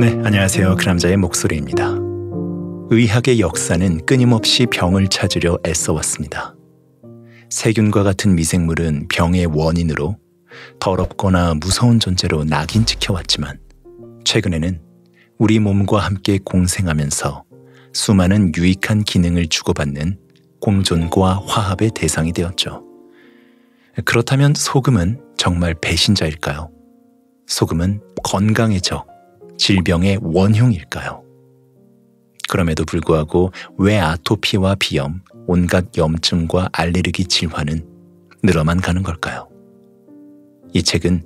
네, 안녕하세요. 그 남자의 목소리입니다. 의학의 역사는 끊임없이 병을 찾으려 애써왔습니다. 세균과 같은 미생물은 병의 원인으로 더럽거나 무서운 존재로 낙인 찍혀왔지만 최근에는 우리 몸과 함께 공생하면서 수많은 유익한 기능을 주고받는 공존과 화합의 대상이 되었죠. 그렇다면 소금은 정말 배신자일까요? 소금은 건강의 적, 질병의 원흉일까요? 그럼에도 불구하고 왜 아토피와 비염, 온갖 염증과 알레르기 질환은 늘어만 가는 걸까요? 이 책은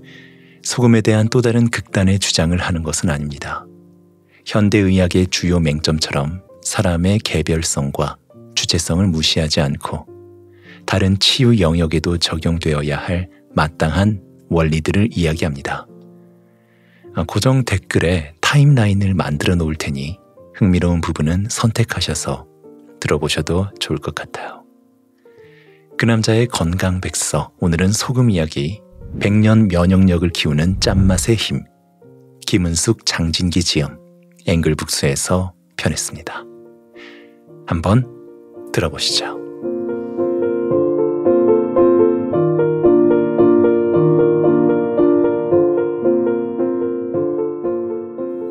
소금에 대한 또 다른 극단의 주장을 하는 것은 아닙니다. 현대의학의 주요 맹점처럼 사람의 개별성과 주체성을 무시하지 않고 다른 치유 영역에도 적용되어야 할 마땅한 원리들을 이야기합니다. 아, 고정 댓글에 타임라인을 만들어 놓을 테니 흥미로운 부분은 선택하셔서 들어보셔도 좋을 것 같아요. 그 남자의 건강 백서 오늘은 소금 이야기 100년 면역력을 키우는 짠맛의 힘 김은숙 장진기 지엄 앵글북스에서 편했습니다. 한번 들어보시죠.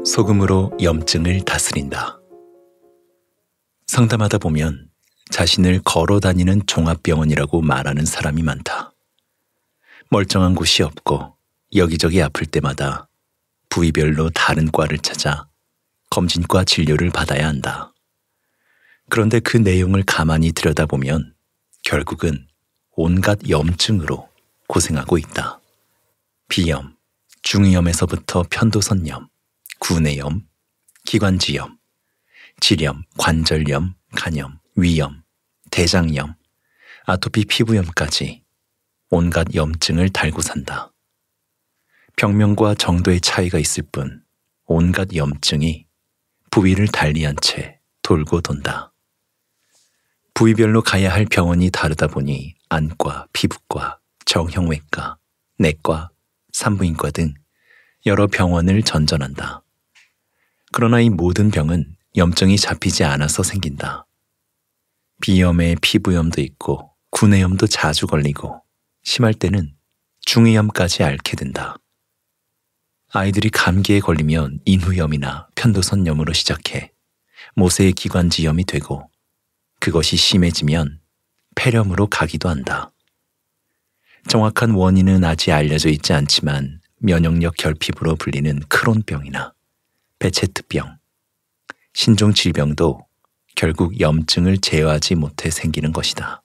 소금으로 염증을 다스린다. 상담하다 보면 자신을 걸어 다니는 종합병원이라고 말하는 사람이 많다. 멀쩡한 곳이 없고 여기저기 아플 때마다 부위별로 다른 과를 찾아 검진과 진료를 받아야 한다. 그런데 그 내용을 가만히 들여다보면 결국은 온갖 염증으로 고생하고 있다. 비염, 중이염에서부터 편도선염, 구내염, 기관지염, 질염, 관절염, 간염, 위염, 대장염, 아토피 피부염까지 온갖 염증을 달고 산다. 병명과 정도의 차이가 있을 뿐 온갖 염증이 부위를 달리한 채 돌고 돈다. 부위별로 가야 할 병원이 다르다 보니 안과, 피부과, 정형외과, 내과, 산부인과 등 여러 병원을 전전한다. 그러나 이 모든 병은 염증이 잡히지 않아서 생긴다. 비염에 피부염도 있고 구내염도 자주 걸리고 심할 때는 중이염까지 앓게 된다. 아이들이 감기에 걸리면 인후염이나 편도선염으로 시작해 모세의 기관지염이 되고 그것이 심해지면 폐렴으로 가기도 한다. 정확한 원인은 아직 알려져 있지 않지만 면역력 결핍으로 불리는 크론병이나 베체트병, 신종 질병도 결국 염증을 제어하지 못해 생기는 것이다.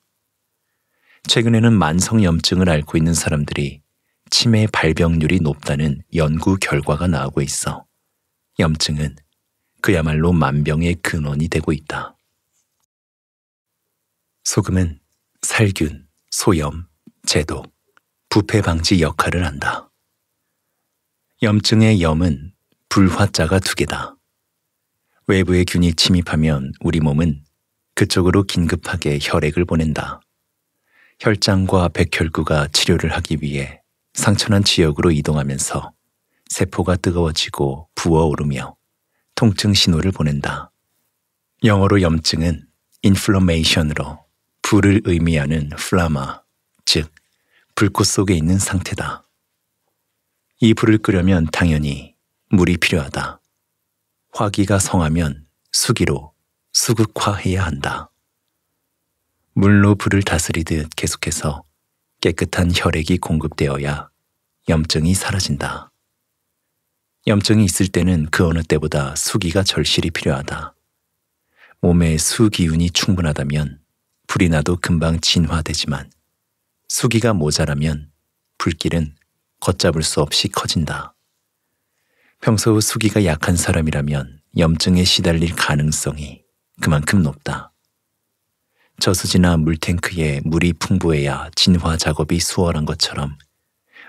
최근에는 만성 염증을 앓고 있는 사람들이 치매 발병률이 높다는 연구 결과가 나오고 있어. 염증은 그야말로 만병의 근원이 되고 있다. 소금은 살균, 소염, 제도 부패 방지 역할을 한다. 염증의 염은 불화자가 두 개다. 외부의 균이 침입하면 우리 몸은 그쪽으로 긴급하게 혈액을 보낸다. 혈장과 백혈구가 치료를 하기 위해 상처난 지역으로 이동하면서 세포가 뜨거워지고 부어오르며 통증 신호를 보낸다. 영어로 염증은 인플러메이션으로 불을 의미하는 플라마, 즉 불꽃 속에 있는 상태다. 이 불을 끄려면 당연히 물이 필요하다. 화기가 성하면 수기로 수극화해야 한다. 물로 불을 다스리듯 계속해서 깨끗한 혈액이 공급되어야 염증이 사라진다. 염증이 있을 때는 그 어느 때보다 수기가 절실히 필요하다. 몸에 수기운이 충분하다면 불이 나도 금방 진화되지만 수기가 모자라면 불길은 걷잡을 수 없이 커진다. 평소 수기가 약한 사람이라면 염증에 시달릴 가능성이 그만큼 높다. 저수지나 물탱크에 물이 풍부해야 진화 작업이 수월한 것처럼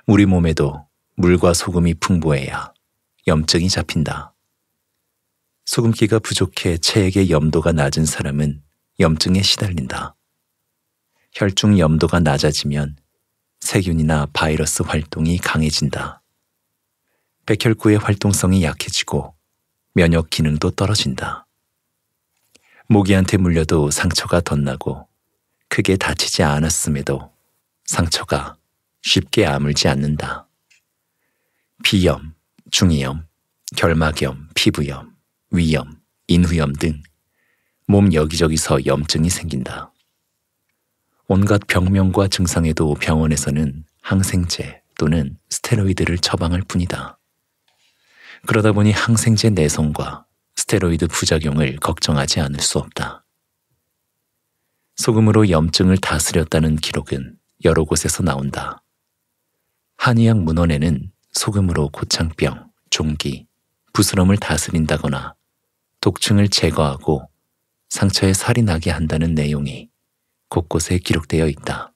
우리 몸에도 물과 소금이 풍부해야 염증이 잡힌다. 소금기가 부족해 체액의 염도가 낮은 사람은 염증에 시달린다. 혈중 염도가 낮아지면 세균이나 바이러스 활동이 강해진다. 백혈구의 활동성이 약해지고 면역 기능도 떨어진다. 모기한테 물려도 상처가 덧나고 크게 다치지 않았음에도 상처가 쉽게 아물지 않는다. 비염, 중이염, 결막염, 피부염, 위염, 인후염 등몸 여기저기서 염증이 생긴다. 온갖 병명과 증상에도 병원에서는 항생제 또는 스테로이드를 처방할 뿐이다. 그러다 보니 항생제 내성과 스테로이드 부작용을 걱정하지 않을 수 없다. 소금으로 염증을 다스렸다는 기록은 여러 곳에서 나온다. 한의학 문헌에는 소금으로 고창병, 종기, 부스럼을 다스린다거나 독증을 제거하고 상처에 살이 나게 한다는 내용이 곳곳에 기록되어 있다.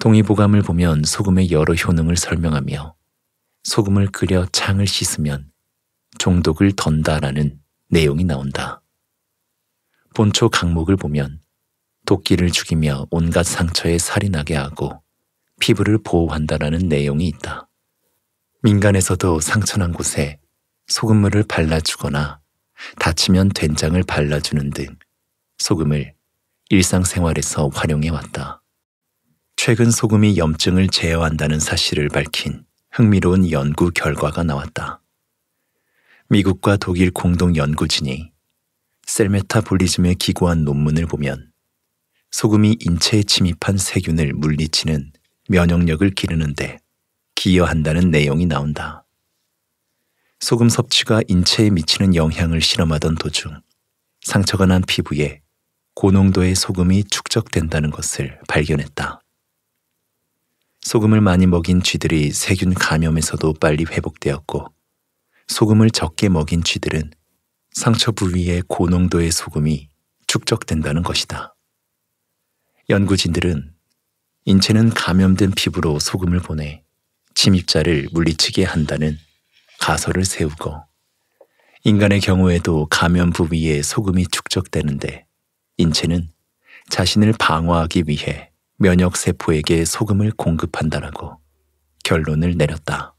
동의보감을 보면 소금의 여러 효능을 설명하며 소금을 끓여 창을 씻으면 종독을 던다라는 내용이 나온다. 본초 강목을 보면 도끼를 죽이며 온갖 상처에 살이 나게 하고 피부를 보호한다라는 내용이 있다. 민간에서도 상처난 곳에 소금물을 발라주거나 다치면 된장을 발라주는 등 소금을 일상생활에서 활용해 왔다. 최근 소금이 염증을 제어한다는 사실을 밝힌 흥미로운 연구 결과가 나왔다. 미국과 독일 공동 연구진이 셀메타볼리즘에 기고한 논문을 보면 소금이 인체에 침입한 세균을 물리치는 면역력을 기르는데 기여한다는 내용이 나온다. 소금 섭취가 인체에 미치는 영향을 실험하던 도중 상처가 난 피부에 고농도의 소금이 축적된다는 것을 발견했다. 소금을 많이 먹인 쥐들이 세균 감염에서도 빨리 회복되었고 소금을 적게 먹인 쥐들은 상처 부위에 고농도의 소금이 축적된다는 것이다. 연구진들은 인체는 감염된 피부로 소금을 보내 침입자를 물리치게 한다는 가설을 세우고 인간의 경우에도 감염 부위에 소금이 축적되는데 인체는 자신을 방어하기 위해 면역 세포에게 소금을 공급한다라고 결론을 내렸다.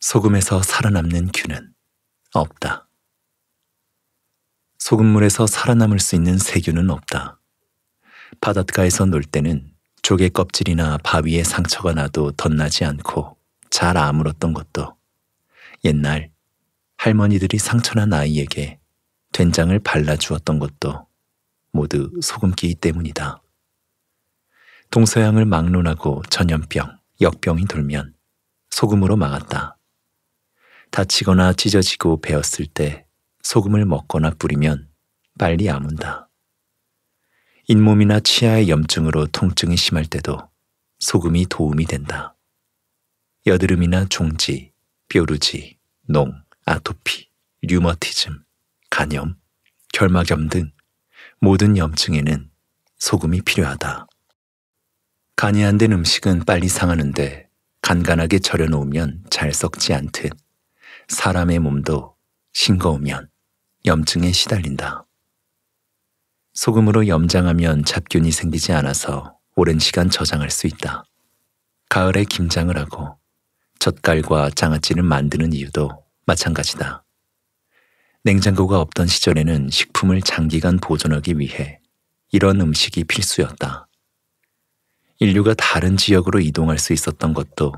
소금에서 살아남는 균은 없다. 소금물에서 살아남을 수 있는 세균은 없다. 바닷가에서 놀 때는 조개 껍질이나 바위에 상처가 나도 덧나지 않고 잘 아물었던 것도 옛날 할머니들이 상처난 아이에게 된장을 발라주었던 것도 모두 소금기 때문이다. 동서양을 막론하고 전염병, 역병이 돌면 소금으로 막았다. 다치거나 찢어지고 베었을 때 소금을 먹거나 뿌리면 빨리 아문다. 잇몸이나 치아의 염증으로 통증이 심할 때도 소금이 도움이 된다. 여드름이나 종지, 뾰루지, 농, 아토피, 류머티즘, 간염, 결막염 등 모든 염증에는 소금이 필요하다. 간이 안 된 음식은 빨리 상하는데 간간하게 절여놓으면 잘 썩지 않듯 사람의 몸도 싱거우면 염증에 시달린다. 소금으로 염장하면 잡균이 생기지 않아서 오랜 시간 저장할 수 있다. 가을에 김장을 하고 젓갈과 장아찌를 만드는 이유도 마찬가지다. 냉장고가 없던 시절에는 식품을 장기간 보존하기 위해 이런 음식이 필수였다. 인류가 다른 지역으로 이동할 수 있었던 것도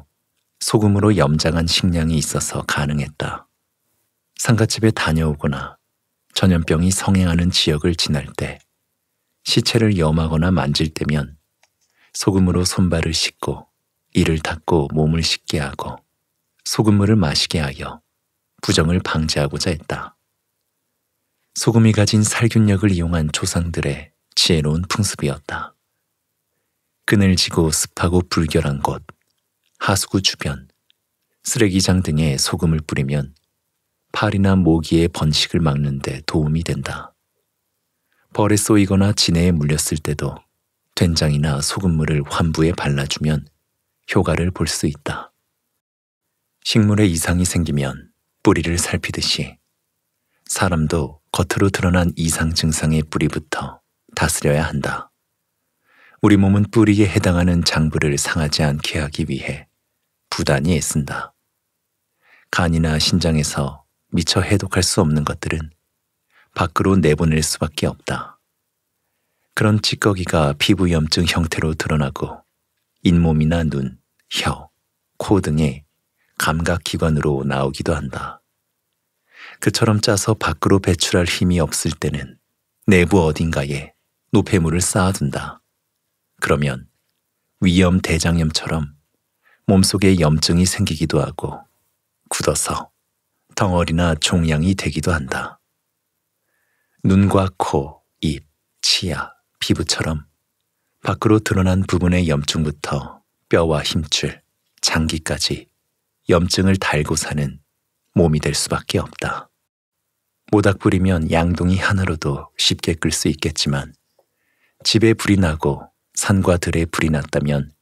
소금으로 염장한 식량이 있어서 가능했다. 상가집에 다녀오거나 전염병이 성행하는 지역을 지날 때 시체를 염하거나 만질 때면 소금으로 손발을 씻고 이를 닦고 몸을 씻게 하고 소금물을 마시게 하여 부정을 방지하고자 했다. 소금이 가진 살균력을 이용한 조상들의 지혜로운 풍습이었다. 그늘 지고 습하고 불결한 곳, 하수구 주변, 쓰레기장 등에 소금을 뿌리면 파리나 모기의 번식을 막는 데 도움이 된다. 벌에 쏘이거나 진해에 물렸을 때도 된장이나 소금물을 환부에 발라주면 효과를 볼 수 있다. 식물에 이상이 생기면 뿌리를 살피듯이 사람도 겉으로 드러난 이상 증상의 뿌리부터 다스려야 한다. 우리 몸은 뿌리에 해당하는 장부를 상하지 않게 하기 위해 부단히 애쓴다. 간이나 신장에서 미처 해독할 수 없는 것들은 밖으로 내보낼 수밖에 없다. 그런 찌꺼기가 피부염증 형태로 드러나고 잇몸이나 눈, 혀, 코 등의 감각기관으로 나오기도 한다. 그처럼 짜서 밖으로 배출할 힘이 없을 때는 내부 어딘가에 노폐물을 쌓아둔다. 그러면 위염 대장염처럼 몸속에 염증이 생기기도 하고 굳어서 덩어리나 종양이 되기도 한다. 눈과 코, 입, 치아, 피부처럼 밖으로 드러난 부분의 염증부터 뼈와 힘줄, 장기까지 염증을 달고 사는 몸이 될 수밖에 없다. 모닥 불이면 양동이 하나로도 쉽게 끌 수 있겠지만 집에 불이 나고 산과 들에 불이 났다면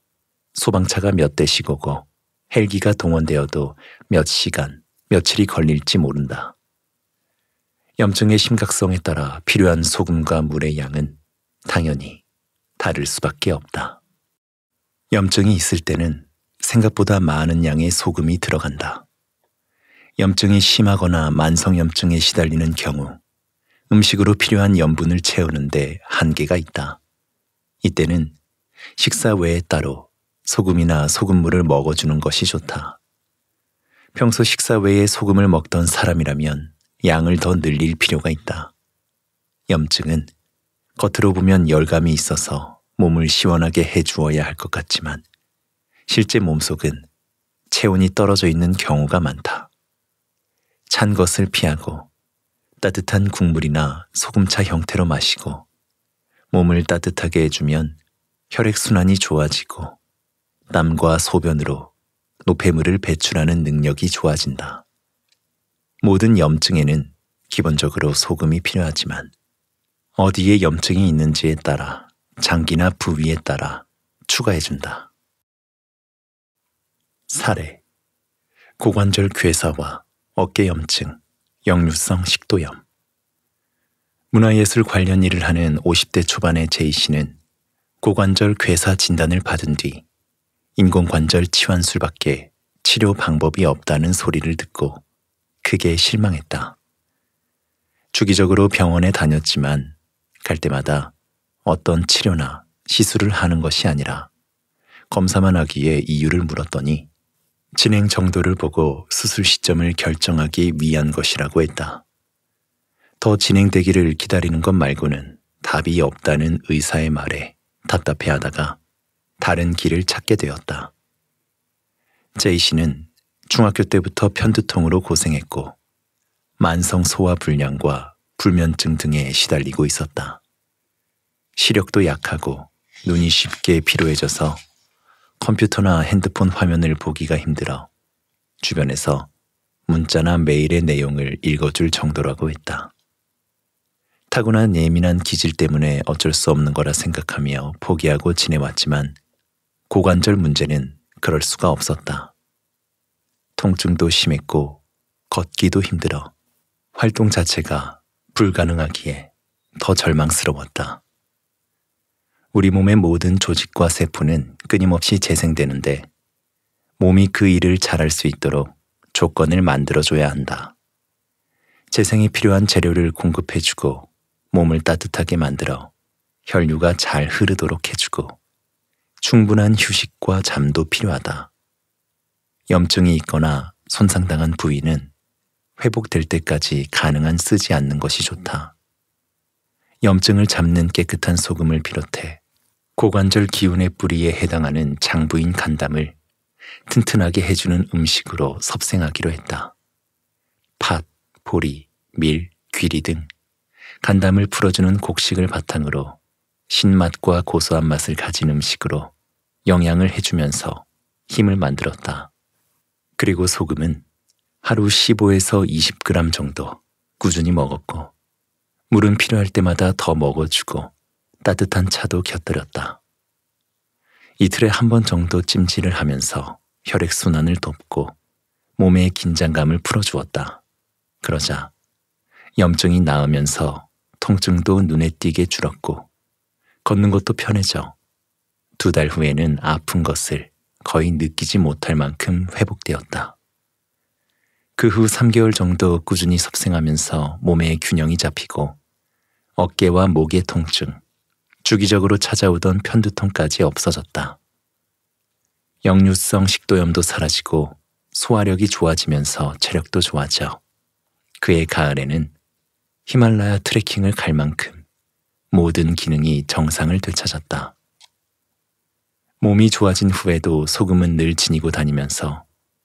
소방차가 몇 대씩 오고 헬기가 동원되어도 몇 시간, 며칠이 걸릴지 모른다. 염증의 심각성에 따라 필요한 소금과 물의 양은 당연히 다를 수밖에 없다. 염증이 있을 때는 생각보다 많은 양의 소금이 들어간다. 염증이 심하거나 만성염증에 시달리는 경우 음식으로 필요한 염분을 채우는데 한계가 있다. 이때는 식사 외에 따로 소금이나 소금물을 먹어주는 것이 좋다. 평소 식사 외에 소금을 먹던 사람이라면 양을 더 늘릴 필요가 있다. 염증은 겉으로 보면 열감이 있어서 몸을 시원하게 해주어야 할 것 같지만 실제 몸속은 체온이 떨어져 있는 경우가 많다. 찬 것을 피하고 따뜻한 국물이나 소금차 형태로 마시고 몸을 따뜻하게 해주면 혈액순환이 좋아지고 땀과 소변으로 노폐물을 배출하는 능력이 좋아진다. 모든 염증에는 기본적으로 소금이 필요하지만 어디에 염증이 있는지에 따라 장기나 부위에 따라 추가해준다. 사례 고관절 괴사와 어깨 염증, 역류성 식도염 문화예술 관련 일을 하는 50대 초반의 제이 씨는 고관절 괴사 진단을 받은 뒤 인공관절 치환술밖에 치료 방법이 없다는 소리를 듣고 크게 실망했다. 주기적으로 병원에 다녔지만 갈 때마다 어떤 치료나 시술을 하는 것이 아니라 검사만 하기에 이유를 물었더니 진행 정도를 보고 수술 시점을 결정하기 위한 것이라고 했다. 더 진행되기를 기다리는 것 말고는 답이 없다는 의사의 말에 답답해 하다가 다른 길을 찾게 되었다. 제이 씨는 중학교 때부터 편두통으로 고생했고 만성 소화 불량과 불면증 등에 시달리고 있었다. 시력도 약하고 눈이 쉽게 피로해져서 컴퓨터나 핸드폰 화면을 보기가 힘들어 주변에서 문자나 메일의 내용을 읽어줄 정도라고 했다. 타고난 예민한 기질 때문에 어쩔 수 없는 거라 생각하며 포기하고 지내왔지만 고관절 문제는 그럴 수가 없었다. 통증도 심했고 걷기도 힘들어 활동 자체가 불가능하기에 더 절망스러웠다. 우리 몸의 모든 조직과 세포는 끊임없이 재생되는데 몸이 그 일을 잘할 수 있도록 조건을 만들어줘야 한다. 재생이 필요한 재료를 공급해주고 몸을 따뜻하게 만들어 혈류가 잘 흐르도록 해주고 충분한 휴식과 잠도 필요하다. 염증이 있거나 손상당한 부위는 회복될 때까지 가능한 쓰지 않는 것이 좋다. 염증을 잡는 깨끗한 소금을 비롯해 고관절 기운의 뿌리에 해당하는 장부인 간담을 튼튼하게 해주는 음식으로 섭생하기로 했다. 팥, 보리, 밀, 귀리 등 간담을 풀어주는 곡식을 바탕으로 신맛과 고소한 맛을 가진 음식으로 영양을 해주면서 힘을 만들었다. 그리고 소금은 하루 15에서 20g 정도 꾸준히 먹었고 물은 필요할 때마다 더 먹어주고 따뜻한 차도 곁들였다. 이틀에 한 번 정도 찜질을 하면서 혈액순환을 돕고 몸의 긴장감을 풀어주었다. 그러자 염증이 나으면서 통증도 눈에 띄게 줄었고 걷는 것도 편해져 두 달 후에는 아픈 것을 거의 느끼지 못할 만큼 회복되었다. 그 후 3개월 정도 꾸준히 섭생하면서 몸의 균형이 잡히고 어깨와 목의 통증, 주기적으로 찾아오던 편두통까지 없어졌다. 역류성 식도염도 사라지고 소화력이 좋아지면서 체력도 좋아져 그의 가을에는 히말라야 트레킹을 갈 만큼 모든 기능이 정상을 되찾았다. 몸이 좋아진 후에도 소금은 늘 지니고 다니면서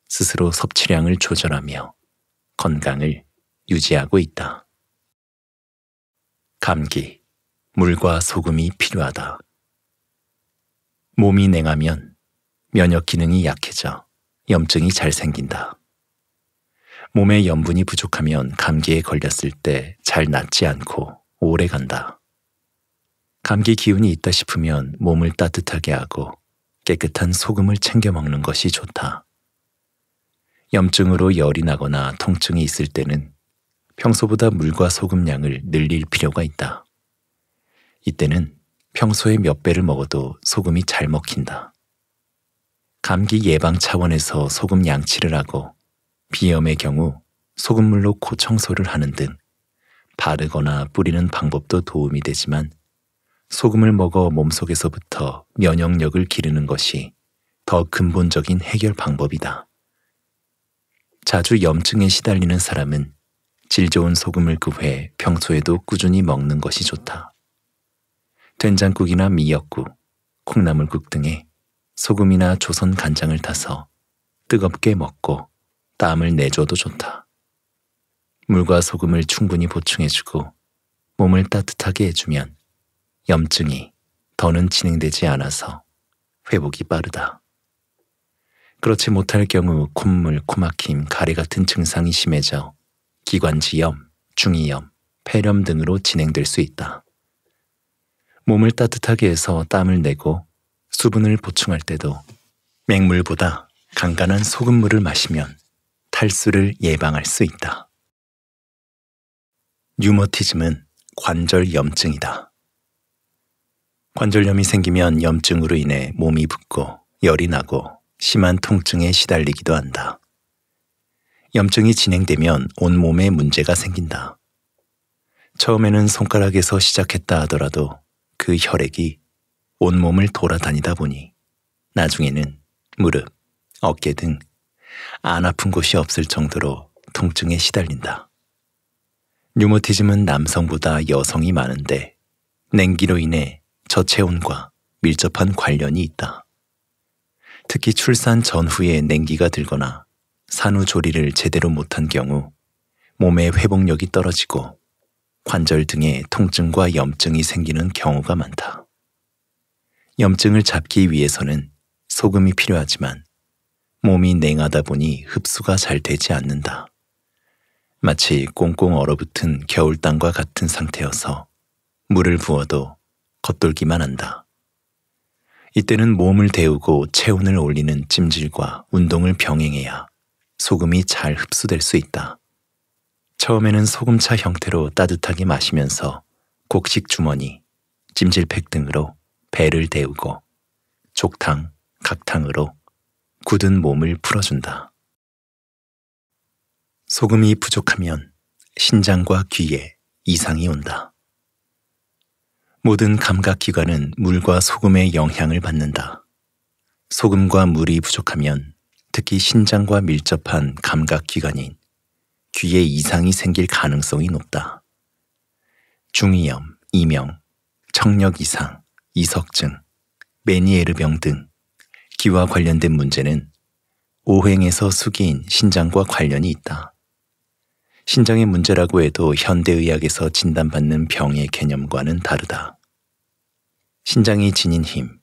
스스로 섭취량을 조절하며 건강을 유지하고 있다. 감기 물과 소금이 필요하다. 몸이 냉하면 면역 기능이 약해져 염증이 잘 생긴다. 몸에 염분이 부족하면 감기에 걸렸을 때 잘 낫지 않고 오래 간다. 감기 기운이 있다 싶으면 몸을 따뜻하게 하고 깨끗한 소금을 챙겨 먹는 것이 좋다. 염증으로 열이 나거나 통증이 있을 때는 평소보다 물과 소금량을 늘릴 필요가 있다. 이때는 평소에 몇 배를 먹어도 소금이 잘 먹힌다. 감기 예방 차원에서 소금 양치를 하고 비염의 경우 소금물로 코 청소를 하는 등 바르거나 뿌리는 방법도 도움이 되지만 소금을 먹어 몸속에서부터 면역력을 기르는 것이 더 근본적인 해결 방법이다. 자주 염증에 시달리는 사람은 질 좋은 소금을 구해 그 평소에도 꾸준히 먹는 것이 좋다. 된장국이나 미역국, 콩나물국 등에 소금이나 조선 간장을 타서 뜨겁게 먹고 땀을 내줘도 좋다. 물과 소금을 충분히 보충해주고 몸을 따뜻하게 해주면 염증이 더는 진행되지 않아서 회복이 빠르다. 그렇지 못할 경우 콧물, 코막힘, 가래 같은 증상이 심해져 기관지염, 중이염, 폐렴 등으로 진행될 수 있다. 몸을 따뜻하게 해서 땀을 내고 수분을 보충할 때도 맹물보다 간간한 소금물을 마시면 탈수를 예방할 수 있다. 뉴머티즘은 관절 염증이다. 관절염이 생기면 염증으로 인해 몸이 붓고 열이 나고 심한 통증에 시달리기도 한다. 염증이 진행되면 온몸에 문제가 생긴다. 처음에는 손가락에서 시작했다 하더라도 그 혈액이 온몸을 돌아다니다 보니 나중에는 무릎, 어깨 등 안 아픈 곳이 없을 정도로 통증에 시달린다. 뉴모티즘은 남성보다 여성이 많은데 냉기로 인해 저체온과 밀접한 관련이 있다. 특히 출산 전후에 냉기가 들거나 산후조리를 제대로 못한 경우 몸의 회복력이 떨어지고 관절 등의 통증과 염증이 생기는 경우가 많다. 염증을 잡기 위해서는 소금이 필요하지만 몸이 냉하다 보니 흡수가 잘 되지 않는다. 마치 꽁꽁 얼어붙은 겨울 땅과 같은 상태여서 물을 부어도 겉돌기만 한다. 이때는 몸을 데우고 체온을 올리는 찜질과 운동을 병행해야 소금이 잘 흡수될 수 있다. 처음에는 소금차 형태로 따뜻하게 마시면서 곡식 주머니, 찜질팩 등으로 배를 데우고 족탕, 각탕으로 굳은 몸을 풀어준다. 소금이 부족하면 신장과 귀에 이상이 온다. 모든 감각기관은 물과 소금의 영향을 받는다. 소금과 물이 부족하면 특히 신장과 밀접한 감각기관인 귀에 이상이 생길 가능성이 높다. 중이염, 이명, 청력 이상, 이석증, 메니에르병 등 기와 관련된 문제는 오행에서 숙인 신장과 관련이 있다. 신장의 문제라고 해도 현대의학에서 진단받는 병의 개념과는 다르다. 신장이 지닌 힘,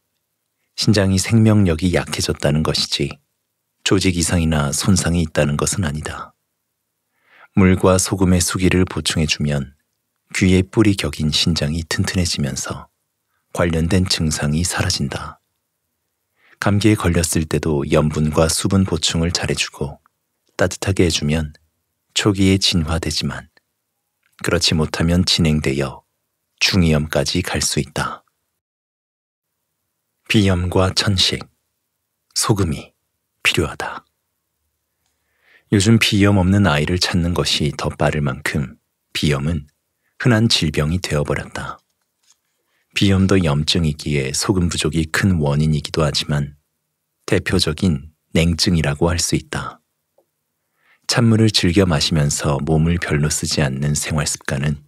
신장이 생명력이 약해졌다는 것이지 조직 이상이나 손상이 있다는 것은 아니다. 물과 소금의 수기를 보충해주면 귀의 뿌리 격인 신장이 튼튼해지면서 관련된 증상이 사라진다. 감기에 걸렸을 때도 염분과 수분 보충을 잘해주고 따뜻하게 해주면 초기에 진화되지만 그렇지 못하면 진행되어 중이염까지 갈 수 있다. 비염과 천식, 소금이 필요하다. 요즘 비염 없는 아이를 찾는 것이 더 빠를 만큼 비염은 흔한 질병이 되어버렸다. 비염도 염증이기에 소금 부족이 큰 원인이기도 하지만 대표적인 냉증이라고 할 수 있다. 찬물을 즐겨 마시면서 몸을 별로 쓰지 않는 생활 습관은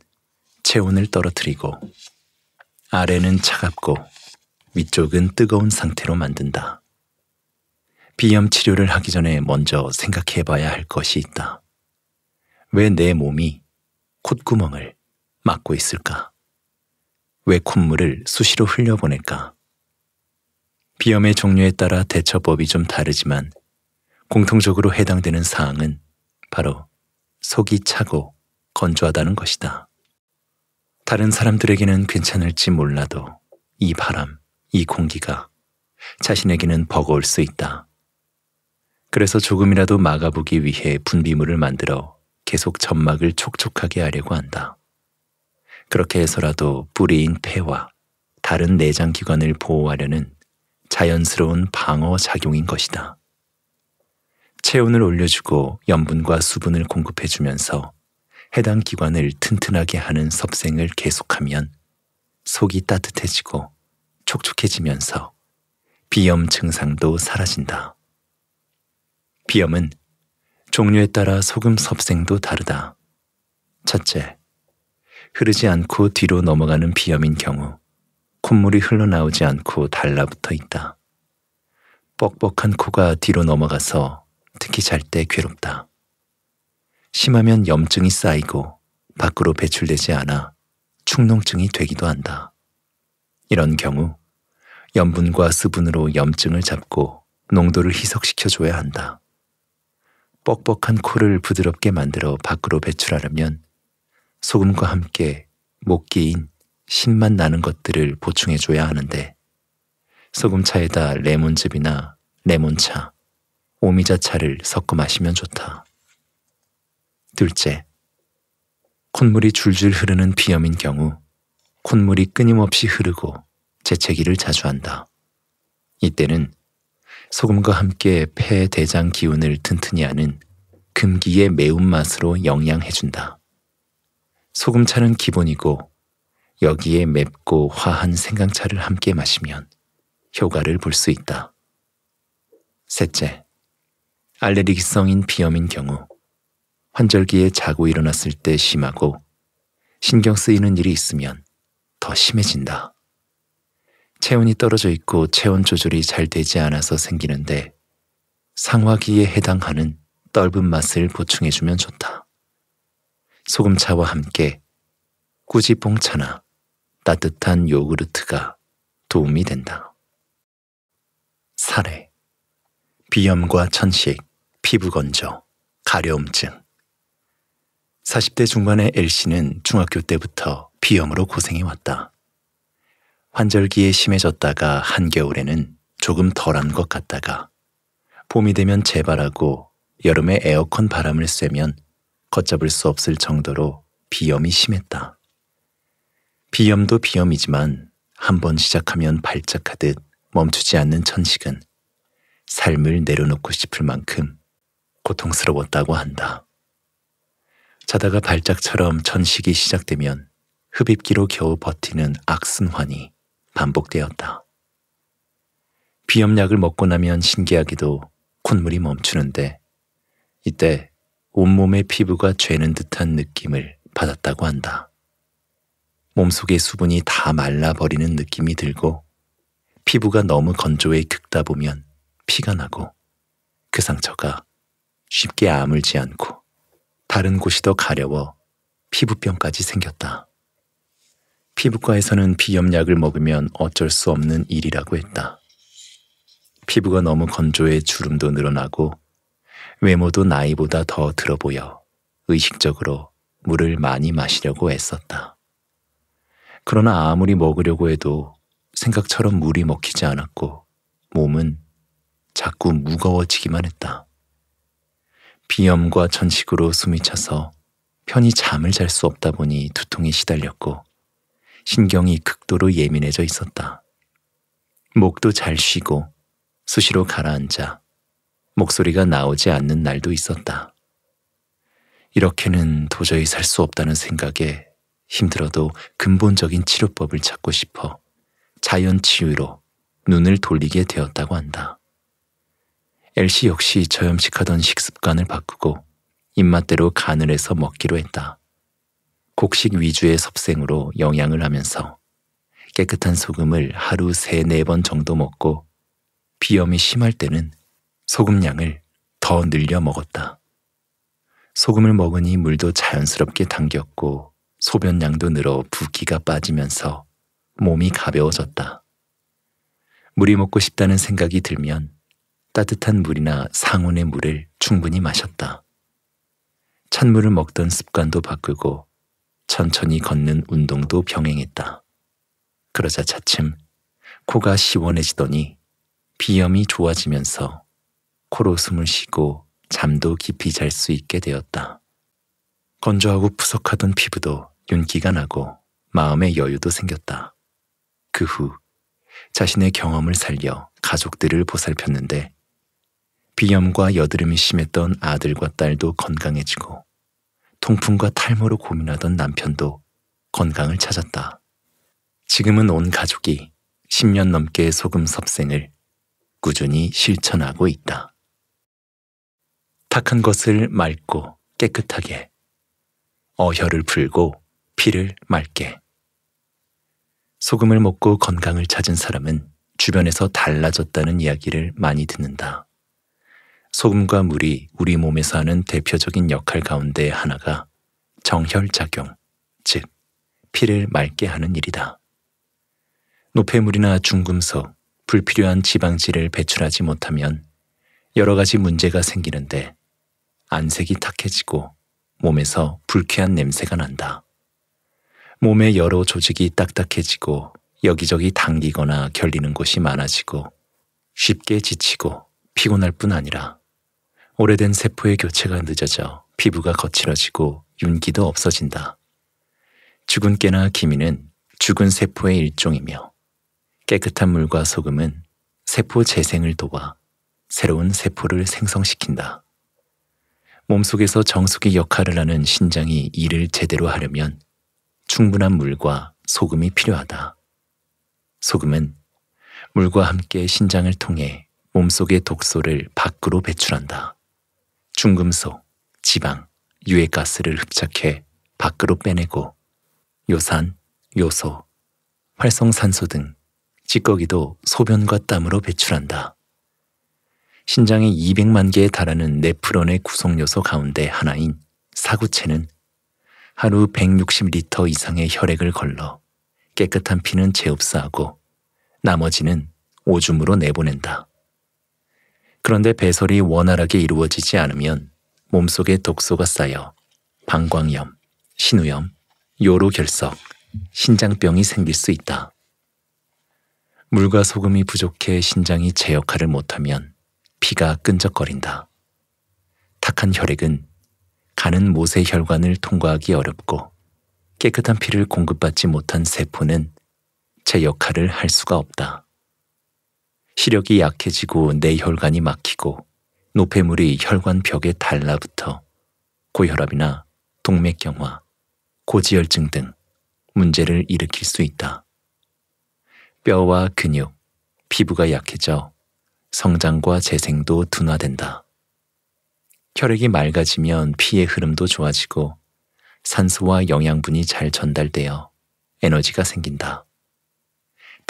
체온을 떨어뜨리고 아래는 차갑고 위쪽은 뜨거운 상태로 만든다. 비염 치료를 하기 전에 먼저 생각해 봐야 할 것이 있다. 왜 내 몸이 콧구멍을 막고 있을까? 왜 콧물을 수시로 흘려보낼까? 비염의 종류에 따라 대처법이 좀 다르지만 공통적으로 해당되는 사항은 바로 속이 차고 건조하다는 것이다. 다른 사람들에게는 괜찮을지 몰라도 이 바람, 이 공기가 자신에게는 버거울 수 있다. 그래서 조금이라도 막아보기 위해 분비물을 만들어 계속 점막을 촉촉하게 하려고 한다. 그렇게 해서라도 뿌리인 폐와 다른 내장기관을 보호하려는 자연스러운 방어 작용인 것이다. 체온을 올려주고 염분과 수분을 공급해주면서 해당 기관을 튼튼하게 하는 섭생을 계속하면 속이 따뜻해지고 촉촉해지면서 비염 증상도 사라진다. 비염은 종류에 따라 소금 섭생도 다르다. 첫째, 흐르지 않고 뒤로 넘어가는 비염인 경우 콧물이 흘러나오지 않고 달라붙어 있다. 뻑뻑한 코가 뒤로 넘어가서 특히 잘 때 괴롭다. 심하면 염증이 쌓이고 밖으로 배출되지 않아 축농증이 되기도 한다. 이런 경우 염분과 수분으로 염증을 잡고 농도를 희석시켜줘야 한다. 뻑뻑한 코를 부드럽게 만들어 밖으로 배출하려면 소금과 함께 목기인 신맛 나는 것들을 보충해줘야 하는데 소금차에다 레몬즙이나 레몬차, 오미자차를 섞어 마시면 좋다. 둘째, 콧물이 줄줄 흐르는 비염인 경우 콧물이 끊임없이 흐르고 재채기를 자주 한다. 이때는 소금과 함께 폐 대장 기운을 튼튼히 하는 금기의 매운맛으로 영양해준다. 소금차는 기본이고 여기에 맵고 화한 생강차를 함께 마시면 효과를 볼 수 있다. 셋째, 알레르기성인 비염인 경우 환절기에 자고 일어났을 때 심하고 신경 쓰이는 일이 있으면 더 심해진다. 체온이 떨어져 있고 체온 조절이 잘 되지 않아서 생기는데 상화기에 해당하는 떫은 맛을 보충해주면 좋다. 소금차와 함께 꾸지뽕차나 따뜻한 요구르트가 도움이 된다. 사례 비염과 천식, 피부건조, 가려움증 40대 중반의 엘씨는 중학교 때부터 비염으로 고생해왔다. 환절기에 심해졌다가 한겨울에는 조금 덜한 것 같다가 봄이 되면 재발하고 여름에 에어컨 바람을 쐬면 걷잡을 수 없을 정도로 비염이 심했다. 비염도 비염이지만 한 번 시작하면 발작하듯 멈추지 않는 천식은 삶을 내려놓고 싶을 만큼 고통스러웠다고 한다. 자다가 발작처럼 천식이 시작되면 흡입기로 겨우 버티는 악순환이 반복되었다. 비염약을 먹고 나면 신기하게도 콧물이 멈추는데 이때 온몸의 피부가 죄는 듯한 느낌을 받았다고 한다. 몸속의 수분이 다 말라버리는 느낌이 들고 피부가 너무 건조해 긁다 보면 피가 나고 그 상처가 쉽게 아물지 않고 다른 곳이 더 가려워 피부병까지 생겼다. 피부과에서는 비염약을 먹으면 어쩔 수 없는 일이라고 했다. 피부가 너무 건조해 주름도 늘어나고 외모도 나이보다 더 들어 보여 의식적으로 물을 많이 마시려고 애썼다. 그러나 아무리 먹으려고 해도 생각처럼 물이 먹히지 않았고 몸은 자꾸 무거워지기만 했다. 비염과 천식으로 숨이 차서 편히 잠을 잘 수 없다 보니 두통에 시달렸고 신경이 극도로 예민해져 있었다. 목도 잘 쉬고 수시로 가라앉아 목소리가 나오지 않는 날도 있었다. 이렇게는 도저히 살 수 없다는 생각에 힘들어도 근본적인 치료법을 찾고 싶어 자연 치유로 눈을 돌리게 되었다고 한다. 엘씨 역시 저염식하던 식습관을 바꾸고 입맛대로 간을 해서 먹기로 했다. 곡식 위주의 섭생으로 영양을 하면서 깨끗한 소금을 하루 세 네 번 정도 먹고 비염이 심할 때는 소금량을 더 늘려 먹었다. 소금을 먹으니 물도 자연스럽게 당겼고 소변량도 늘어 붓기가 빠지면서 몸이 가벼워졌다. 물이 먹고 싶다는 생각이 들면 따뜻한 물이나 상온의 물을 충분히 마셨다. 찬물을 먹던 습관도 바꾸고 천천히 걷는 운동도 병행했다. 그러자 차츰 코가 시원해지더니 비염이 좋아지면서 코로 숨을 쉬고 잠도 깊이 잘 수 있게 되었다. 건조하고 푸석하던 피부도 윤기가 나고 마음의 여유도 생겼다. 그 후 자신의 경험을 살려 가족들을 보살폈는데 비염과 여드름이 심했던 아들과 딸도 건강해지고 통풍과 탈모로 고민하던 남편도 건강을 찾았다. 지금은 온 가족이 10년 넘게 소금 섭생을 꾸준히 실천하고 있다. 탁한 것을 맑고 깨끗하게, 어혈을 풀고 피를 맑게. 소금을 먹고 건강을 찾은 사람은 주변에서 달라졌다는 이야기를 많이 듣는다. 소금과 물이 우리 몸에서 하는 대표적인 역할 가운데 하나가 정혈작용, 즉, 피를 맑게 하는 일이다. 노폐물이나 중금속, 불필요한 지방질을 배출하지 못하면 여러 가지 문제가 생기는데 안색이 탁해지고 몸에서 불쾌한 냄새가 난다. 몸의 여러 조직이 딱딱해지고 여기저기 당기거나 결리는 곳이 많아지고 쉽게 지치고 피곤할 뿐 아니라 오래된 세포의 교체가 늦어져 피부가 거칠어지고 윤기도 없어진다. 죽은 깨나 기미는 죽은 세포의 일종이며 깨끗한 물과 소금은 세포 재생을 도와 새로운 세포를 생성시킨다. 몸속에서 정수기 역할을 하는 신장이 일을 제대로 하려면 충분한 물과 소금이 필요하다. 소금은 물과 함께 신장을 통해 몸속의 독소를 밖으로 배출한다. 중금속, 지방, 유해가스를 흡착해 밖으로 빼내고 요산, 요소, 활성산소 등 찌꺼기도 소변과 땀으로 배출한다. 신장에 200만 개에 달하는 네프론의 구성요소 가운데 하나인 사구체는 하루 160리터 이상의 혈액을 걸러 깨끗한 피는 재흡수하고 나머지는 오줌으로 내보낸다. 그런데 배설이 원활하게 이루어지지 않으면 몸속에 독소가 쌓여 방광염, 신우염, 요로결석, 신장병이 생길 수 있다. 물과 소금이 부족해 신장이 제 역할을 못하면 피가 끈적거린다. 탁한 혈액은 가는 모세 혈관을 통과하기 어렵고 깨끗한 피를 공급받지 못한 세포는 제 역할을 할 수가 없다. 시력이 약해지고 뇌혈관이 막히고 노폐물이 혈관 벽에 달라붙어 고혈압이나 동맥경화, 고지혈증 등 문제를 일으킬 수 있다. 뼈와 근육, 피부가 약해져 성장과 재생도 둔화된다. 혈액이 맑아지면 피의 흐름도 좋아지고 산소와 영양분이 잘 전달되어 에너지가 생긴다.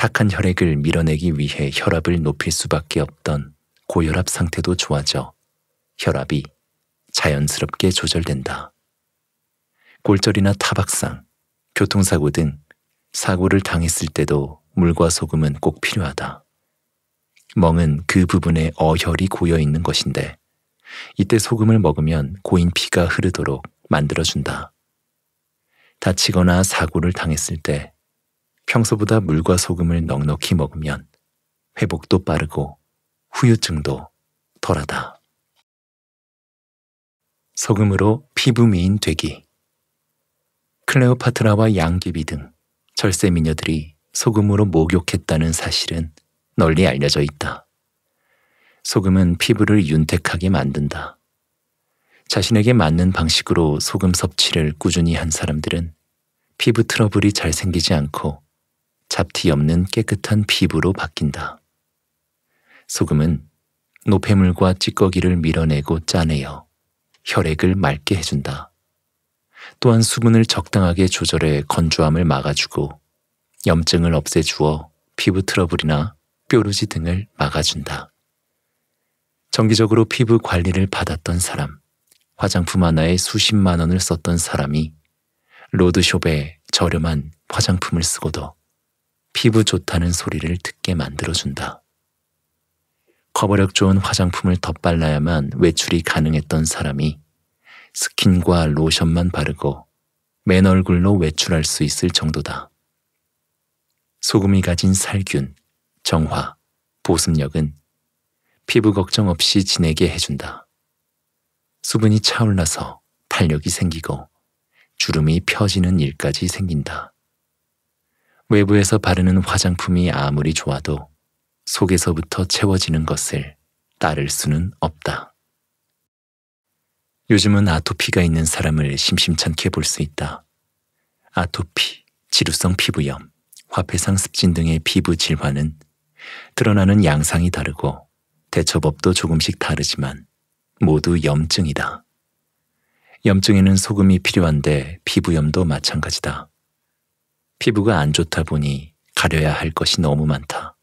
탁한 혈액을 밀어내기 위해 혈압을 높일 수밖에 없던 고혈압 상태도 좋아져 혈압이 자연스럽게 조절된다. 골절이나 타박상, 교통사고 등 사고를 당했을 때도 물과 소금은 꼭 필요하다. 멍은 그 부분에 어혈이 고여 있는 것인데 이때 소금을 먹으면 고인 피가 흐르도록 만들어준다. 다치거나 사고를 당했을 때 평소보다 물과 소금을 넉넉히 먹으면 회복도 빠르고 후유증도 덜하다. 소금으로 피부 미인 되기. 클레오파트라와 양귀비 등 절세 미녀들이 소금으로 목욕했다는 사실은 널리 알려져 있다. 소금은 피부를 윤택하게 만든다. 자신에게 맞는 방식으로 소금 섭취를 꾸준히 한 사람들은 피부 트러블이 잘 생기지 않고 잡티 없는 깨끗한 피부로 바뀐다. 소금은 노폐물과 찌꺼기를 밀어내고 짜내어 혈액을 맑게 해준다. 또한 수분을 적당하게 조절해 건조함을 막아주고 염증을 없애주어 피부 트러블이나 뾰루지 등을 막아준다. 정기적으로 피부 관리를 받았던 사람, 화장품 하나에 수십만 원을 썼던 사람이 로드숍에 저렴한 화장품을 쓰고도 피부 좋다는 소리를 듣게 만들어준다. 커버력 좋은 화장품을 덧발라야만 외출이 가능했던 사람이 스킨과 로션만 바르고 맨 얼굴로 외출할 수 있을 정도다. 소금이 가진 살균, 정화, 보습력은 피부 걱정 없이 지내게 해준다. 수분이 차올라서 탄력이 생기고 주름이 펴지는 일까지 생긴다. 외부에서 바르는 화장품이 아무리 좋아도 속에서부터 채워지는 것을 따를 수는 없다. 요즘은 아토피가 있는 사람을 심심찮게 볼 수 있다. 아토피, 지루성 피부염, 화폐상 습진 등의 피부 질환은 드러나는 양상이 다르고 대처법도 조금씩 다르지만 모두 염증이다. 염증에는 소금이 필요한데 피부염도 마찬가지다. 피부가 안 좋다 보니 가려야 할 것이 너무 많다.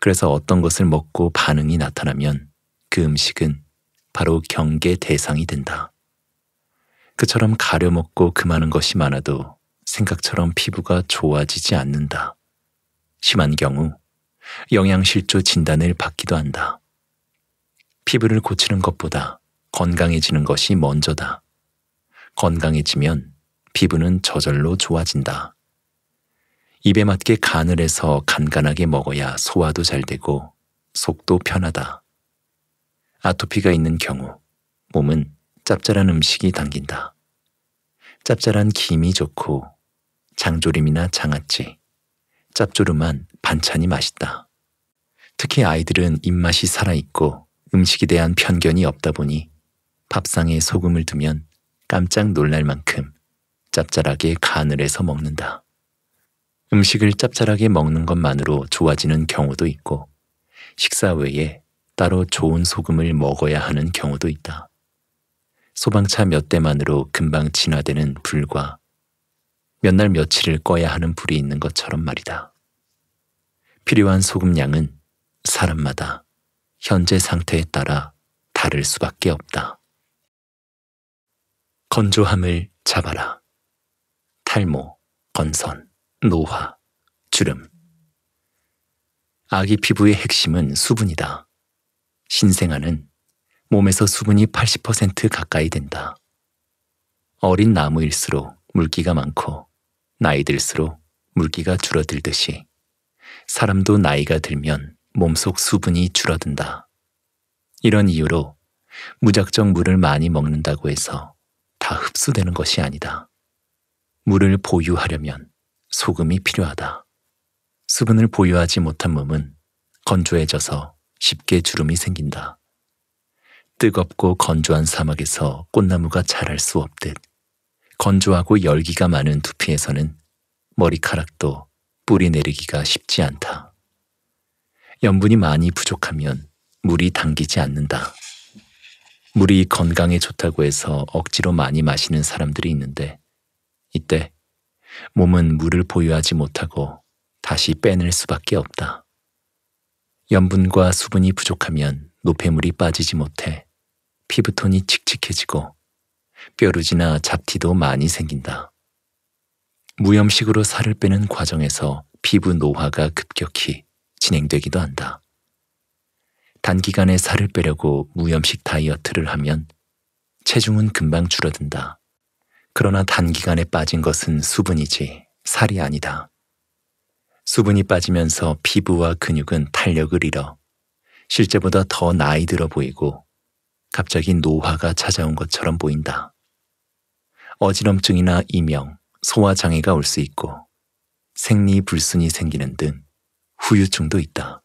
그래서 어떤 것을 먹고 반응이 나타나면 그 음식은 바로 경계 대상이 된다. 그처럼 가려먹고 금하는 것이 많아도 생각처럼 피부가 좋아지지 않는다. 심한 경우 영양실조 진단을 받기도 한다. 피부를 고치는 것보다 건강해지는 것이 먼저다. 건강해지면 피부는 저절로 좋아진다. 입에 맞게 간을 해서 간간하게 먹어야 소화도 잘 되고 속도 편하다. 아토피가 있는 경우 몸은 짭짤한 음식이 당긴다. 짭짤한 김이 좋고 장조림이나 장아찌, 짭조름한 반찬이 맛있다. 특히 아이들은 입맛이 살아있고 음식에 대한 편견이 없다 보니 밥상에 소금을 두면 깜짝 놀랄 만큼 짭짤하게 간을 해서 먹는다. 음식을 짭짤하게 먹는 것만으로 좋아지는 경우도 있고 식사 외에 따로 좋은 소금을 먹어야 하는 경우도 있다. 소방차 몇 대만으로 금방 진화되는 불과 몇 날 며칠을 꺼야 하는 불이 있는 것처럼 말이다. 필요한 소금량은 사람마다 현재 상태에 따라 다를 수밖에 없다. 건조함을 잡아라. 탈모, 건선. 노화, 주름. 아기 피부의 핵심은 수분이다. 신생아는 몸에서 수분이 80% 가까이 된다. 어린 나무일수록 물기가 많고 나이 들수록 물기가 줄어들듯이 사람도 나이가 들면 몸속 수분이 줄어든다. 이런 이유로 무작정 물을 많이 먹는다고 해서 다 흡수되는 것이 아니다. 물을 보유하려면 소금이 필요하다. 수분을 보유하지 못한 몸은 건조해져서 쉽게 주름이 생긴다. 뜨겁고 건조한 사막에서 꽃나무가 자랄 수 없듯 건조하고 열기가 많은 두피에서는 머리카락도 뿌리 내리기가 쉽지 않다. 염분이 많이 부족하면 물이 당기지 않는다. 물이 건강에 좋다고 해서 억지로 많이 마시는 사람들이 있는데 이때 몸은 물을 보유하지 못하고 다시 빼낼 수밖에 없다. 염분과 수분이 부족하면 노폐물이 빠지지 못해 피부톤이 칙칙해지고 뾰루지나 잡티도 많이 생긴다. 무염식으로 살을 빼는 과정에서 피부 노화가 급격히 진행되기도 한다. 단기간에 살을 빼려고 무염식 다이어트를 하면 체중은 금방 줄어든다. 그러나 단기간에 빠진 것은 수분이지 살이 아니다. 수분이 빠지면서 피부와 근육은 탄력을 잃어 실제보다 더 나이 들어 보이고 갑자기 노화가 찾아온 것처럼 보인다. 어지럼증이나 이명, 소화장애가 올 수 있고 생리불순이 생기는 등 후유증도 있다.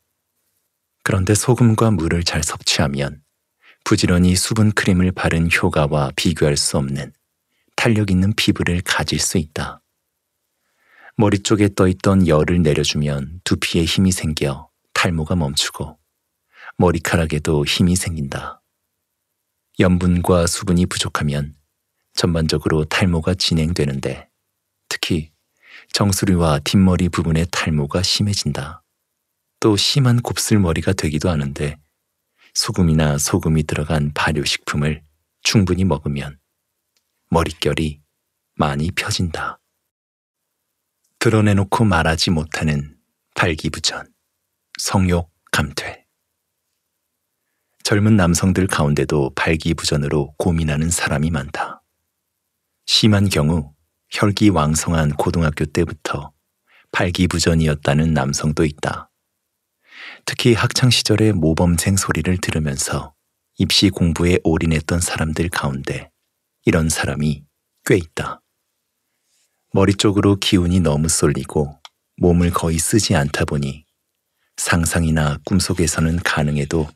그런데 소금과 물을 잘 섭취하면 부지런히 수분 크림을 바른 효과와 비교할 수 없는 탄력 있는 피부를 가질 수 있다. 머리 쪽에 떠있던 열을 내려주면 두피에 힘이 생겨 탈모가 멈추고 머리카락에도 힘이 생긴다. 염분과 수분이 부족하면 전반적으로 탈모가 진행되는데 특히 정수리와 뒷머리 부분의 탈모가 심해진다. 또 심한 곱슬머리가 되기도 하는데 소금이나 소금이 들어간 발효식품을 충분히 먹으면 머릿결이 많이 펴진다. 드러내놓고 말하지 못하는 발기부전, 성욕 감퇴. 젊은 남성들 가운데도 발기부전으로 고민하는 사람이 많다. 심한 경우 혈기 왕성한 고등학교 때부터 발기부전이었다는 남성도 있다. 특히 학창 시절의 모범생 소리를 들으면서 입시 공부에 올인했던 사람들 가운데 이런 사람이 꽤 있다. 머리 쪽으로 기운이 너무 쏠리고 몸을 거의 쓰지 않다 보니 상상이나 꿈속에서는 가능해도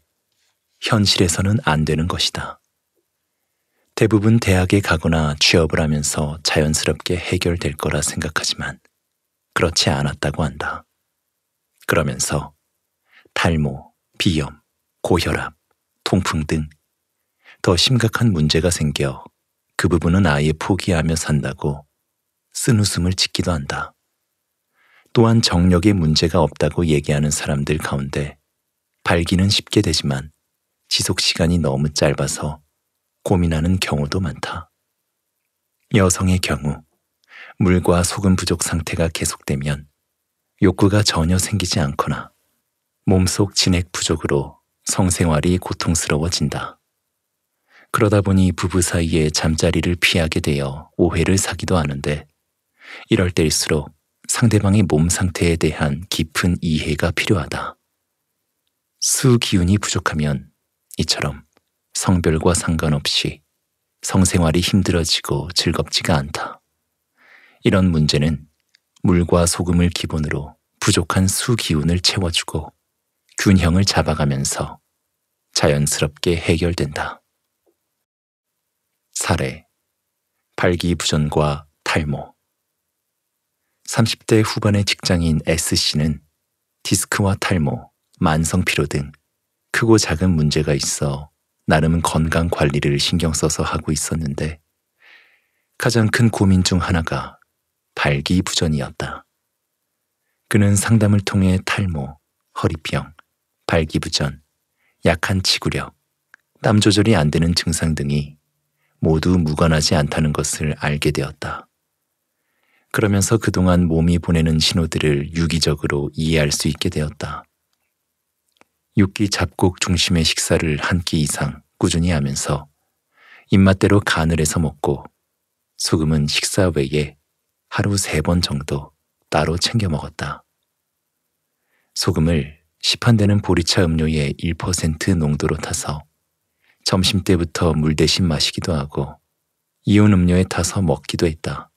현실에서는 안 되는 것이다. 대부분 대학에 가거나 취업을 하면서 자연스럽게 해결될 거라 생각하지만 그렇지 않았다고 한다. 그러면서 탈모, 비염, 고혈압, 통풍 등 더 심각한 문제가 생겨 그 부분은 아예 포기하며 산다고 쓴웃음을 짓기도 한다. 또한 정력에 문제가 없다고 얘기하는 사람들 가운데 발기는 쉽게 되지만 지속 시간이 너무 짧아서 고민하는 경우도 많다. 여성의 경우 물과 소금 부족 상태가 계속되면 욕구가 전혀 생기지 않거나 몸속 진액 부족으로 성생활이 고통스러워진다. 그러다 보니 부부 사이에 잠자리를 피하게 되어 오해를 사기도 하는데 이럴 때일수록 상대방의 몸 상태에 대한 깊은 이해가 필요하다. 수 기운이 부족하면 이처럼 성별과 상관없이 성생활이 힘들어지고 즐겁지가 않다. 이런 문제는 물과 소금을 기본으로 부족한 수 기운을 채워주고 균형을 잡아가면서 자연스럽게 해결된다. 살해, 발기부전과 탈모. 30대 후반의 직장인 S씨는 디스크와 탈모, 만성피로 등 크고 작은 문제가 있어 나름 건강 관리를 신경 써서 하고 있었는데 가장 큰 고민 중 하나가 발기부전이었다. 그는 상담을 통해 탈모, 허리병, 발기부전, 약한 치구력, 땀 조절이 안 되는 증상 등이 모두 무관하지 않다는 것을 알게 되었다. 그러면서 그동안 몸이 보내는 신호들을 유기적으로 이해할 수 있게 되었다. 육기 잡곡 중심의 식사를 한 끼 이상 꾸준히 하면서 입맛대로 간을 해서 먹고 소금은 식사 외에 하루 세 번 정도 따로 챙겨 먹었다. 소금을 시판되는 보리차 음료의 1% 농도로 타서 점심때부터 물 대신 마시기도 하고 이온 음료에 타서 먹기도 했다.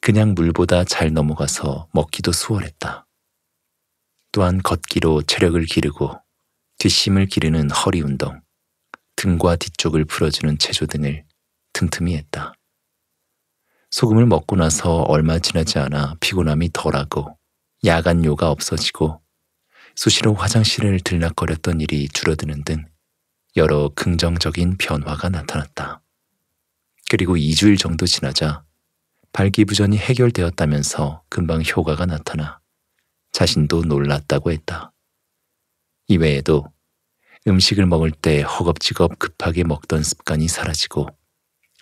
그냥 물보다 잘 넘어가서 먹기도 수월했다. 또한 걷기로 체력을 기르고 뒷심을 기르는 허리 운동, 등과 뒤쪽을 풀어주는 체조 등을 틈틈이 했다. 소금을 먹고 나서 얼마 지나지 않아 피곤함이 덜하고 야간 요가 없어지고 수시로 화장실을 들락거렸던 일이 줄어드는 등 여러 긍정적인 변화가 나타났다. 그리고 2주일 정도 지나자 발기부전이 해결되었다면서 금방 효과가 나타나 자신도 놀랐다고 했다. 이외에도 음식을 먹을 때 허겁지겁 급하게 먹던 습관이 사라지고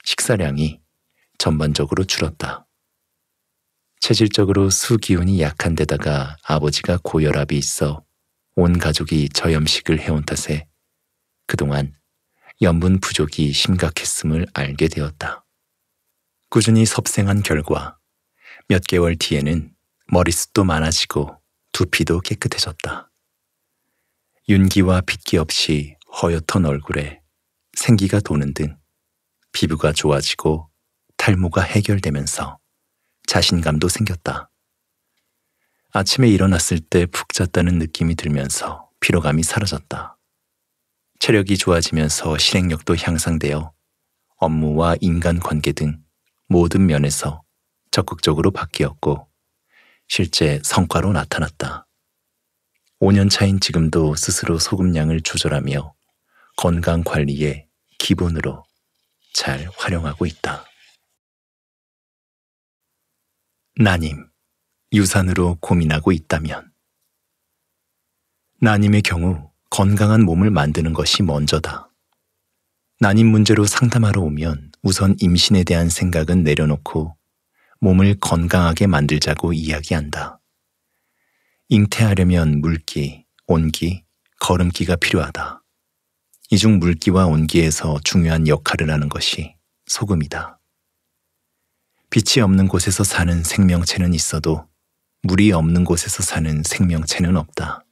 식사량이 전반적으로 줄었다. 체질적으로 수기운이 약한 데다가 아버지가 고혈압이 있어 온 가족이 저염식을 해온 탓에 그동안 염분 부족이 심각했음을 알게 되었다. 꾸준히 섭생한 결과 몇 개월 뒤에는 머리숱도 많아지고 두피도 깨끗해졌다. 윤기와 빛기 없이 허옇던 얼굴에 생기가 도는 등 피부가 좋아지고 탈모가 해결되면서 자신감도 생겼다. 아침에 일어났을 때 푹 잤다는 느낌이 들면서 피로감이 사라졌다. 체력이 좋아지면서 실행력도 향상되어 업무와 인간관계 등 모든 면에서 적극적으로 바뀌었고 실제 성과로 나타났다. 5년 차인 지금도 스스로 소금량을 조절하며 건강 관리의 기본으로 잘 활용하고 있다. 나님, 유산으로 고민하고 있다면 나님의 경우 건강한 몸을 만드는 것이 먼저다. 난임 문제로 상담하러 오면 우선 임신에 대한 생각은 내려놓고 몸을 건강하게 만들자고 이야기한다. 잉태하려면 물기, 온기, 걸음기가 필요하다. 이 중 물기와 온기에서 중요한 역할을 하는 것이 소금이다. 빛이 없는 곳에서 사는 생명체는 있어도 물이 없는 곳에서 사는 생명체는 없다.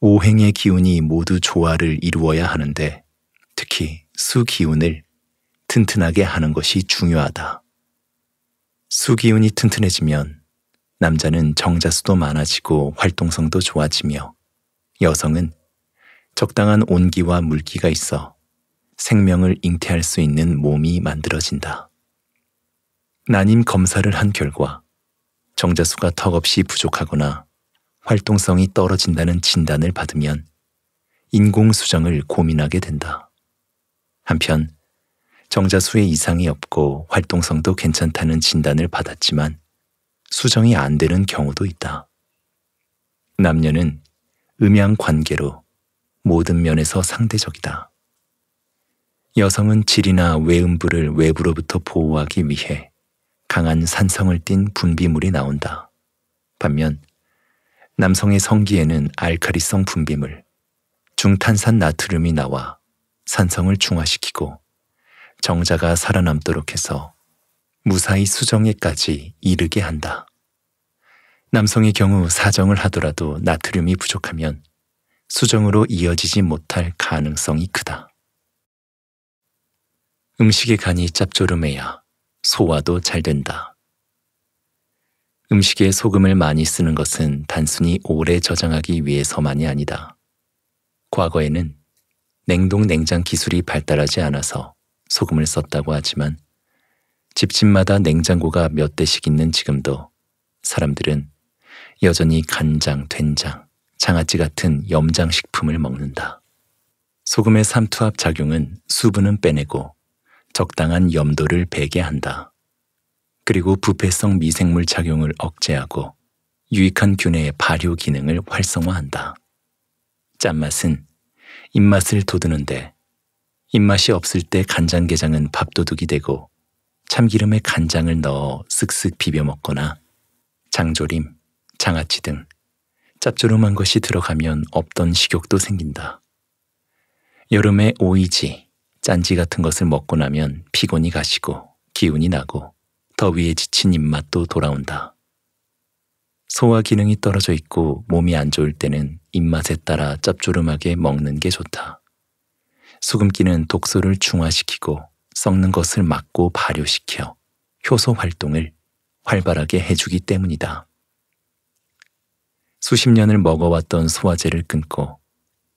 오행의 기운이 모두 조화를 이루어야 하는데 특히 수기운을 튼튼하게 하는 것이 중요하다. 수기운이 튼튼해지면 남자는 정자수도 많아지고 활동성도 좋아지며 여성은 적당한 온기와 물기가 있어 생명을 잉태할 수 있는 몸이 만들어진다. 난임 검사를 한 결과 정자수가 턱없이 부족하거나 활동성이 떨어진다는 진단을 받으면 인공수정을 고민하게 된다. 한편 정자수에 이상이 없고 활동성도 괜찮다는 진단을 받았지만 수정이 안 되는 경우도 있다. 남녀는 음양 관계로 모든 면에서 상대적이다. 여성은 질이나 외음부를 외부로부터 보호하기 위해 강한 산성을 띤 분비물이 나온다. 반면 남성의 성기에는 알카리성 분비물, 중탄산 나트륨이 나와 산성을 중화시키고 정자가 살아남도록 해서 무사히 수정에까지 이르게 한다. 남성의 경우 사정을 하더라도 나트륨이 부족하면 수정으로 이어지지 못할 가능성이 크다. 음식의 간이 짭조름해야 소화도 잘 된다. 음식에 소금을 많이 쓰는 것은 단순히 오래 저장하기 위해서만이 아니다. 과거에는 냉동 냉장 기술이 발달하지 않아서 소금을 썼다고 하지만 집집마다 냉장고가 몇 대씩 있는 지금도 사람들은 여전히 간장, 된장, 장아찌 같은 염장식품을 먹는다. 소금의 삼투압 작용은 수분은 빼내고 적당한 염도를 배게 한다. 그리고 부패성 미생물 작용을 억제하고 유익한 균의 발효 기능을 활성화한다. 짠맛은 입맛을 돋우는데 입맛이 없을 때 간장게장은 밥도둑이 되고 참기름에 간장을 넣어 쓱쓱 비벼 먹거나 장조림, 장아찌 등 짭조름한 것이 들어가면 없던 식욕도 생긴다. 여름에 오이지, 짠지 같은 것을 먹고 나면 피곤이 가시고 기운이 나고 더위에 지친 입맛도 돌아온다. 소화 기능이 떨어져 있고 몸이 안 좋을 때는 입맛에 따라 짭조름하게 먹는 게 좋다. 수금기는 독소를 중화시키고 썩는 것을 막고 발효시켜 효소 활동을 활발하게 해주기 때문이다. 수십 년을 먹어왔던 소화제를 끊고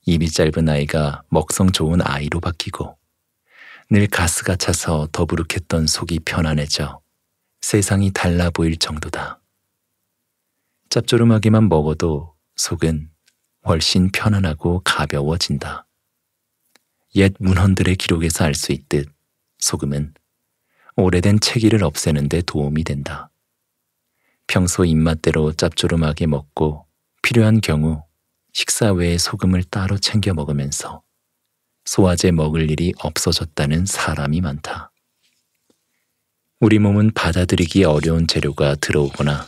입이 짧은 아이가 먹성 좋은 아이로 바뀌고 늘 가스가 차서 더부룩했던 속이 편안해져 세상이 달라 보일 정도다. 짭조름하게만 먹어도 속은 훨씬 편안하고 가벼워진다. 옛 문헌들의 기록에서 알 수 있듯 소금은 오래된 체기를 없애는데 도움이 된다. 평소 입맛대로 짭조름하게 먹고 필요한 경우 식사 외에 소금을 따로 챙겨 먹으면서 소화제 먹을 일이 없어졌다는 사람이 많다. 우리 몸은 받아들이기 어려운 재료가 들어오거나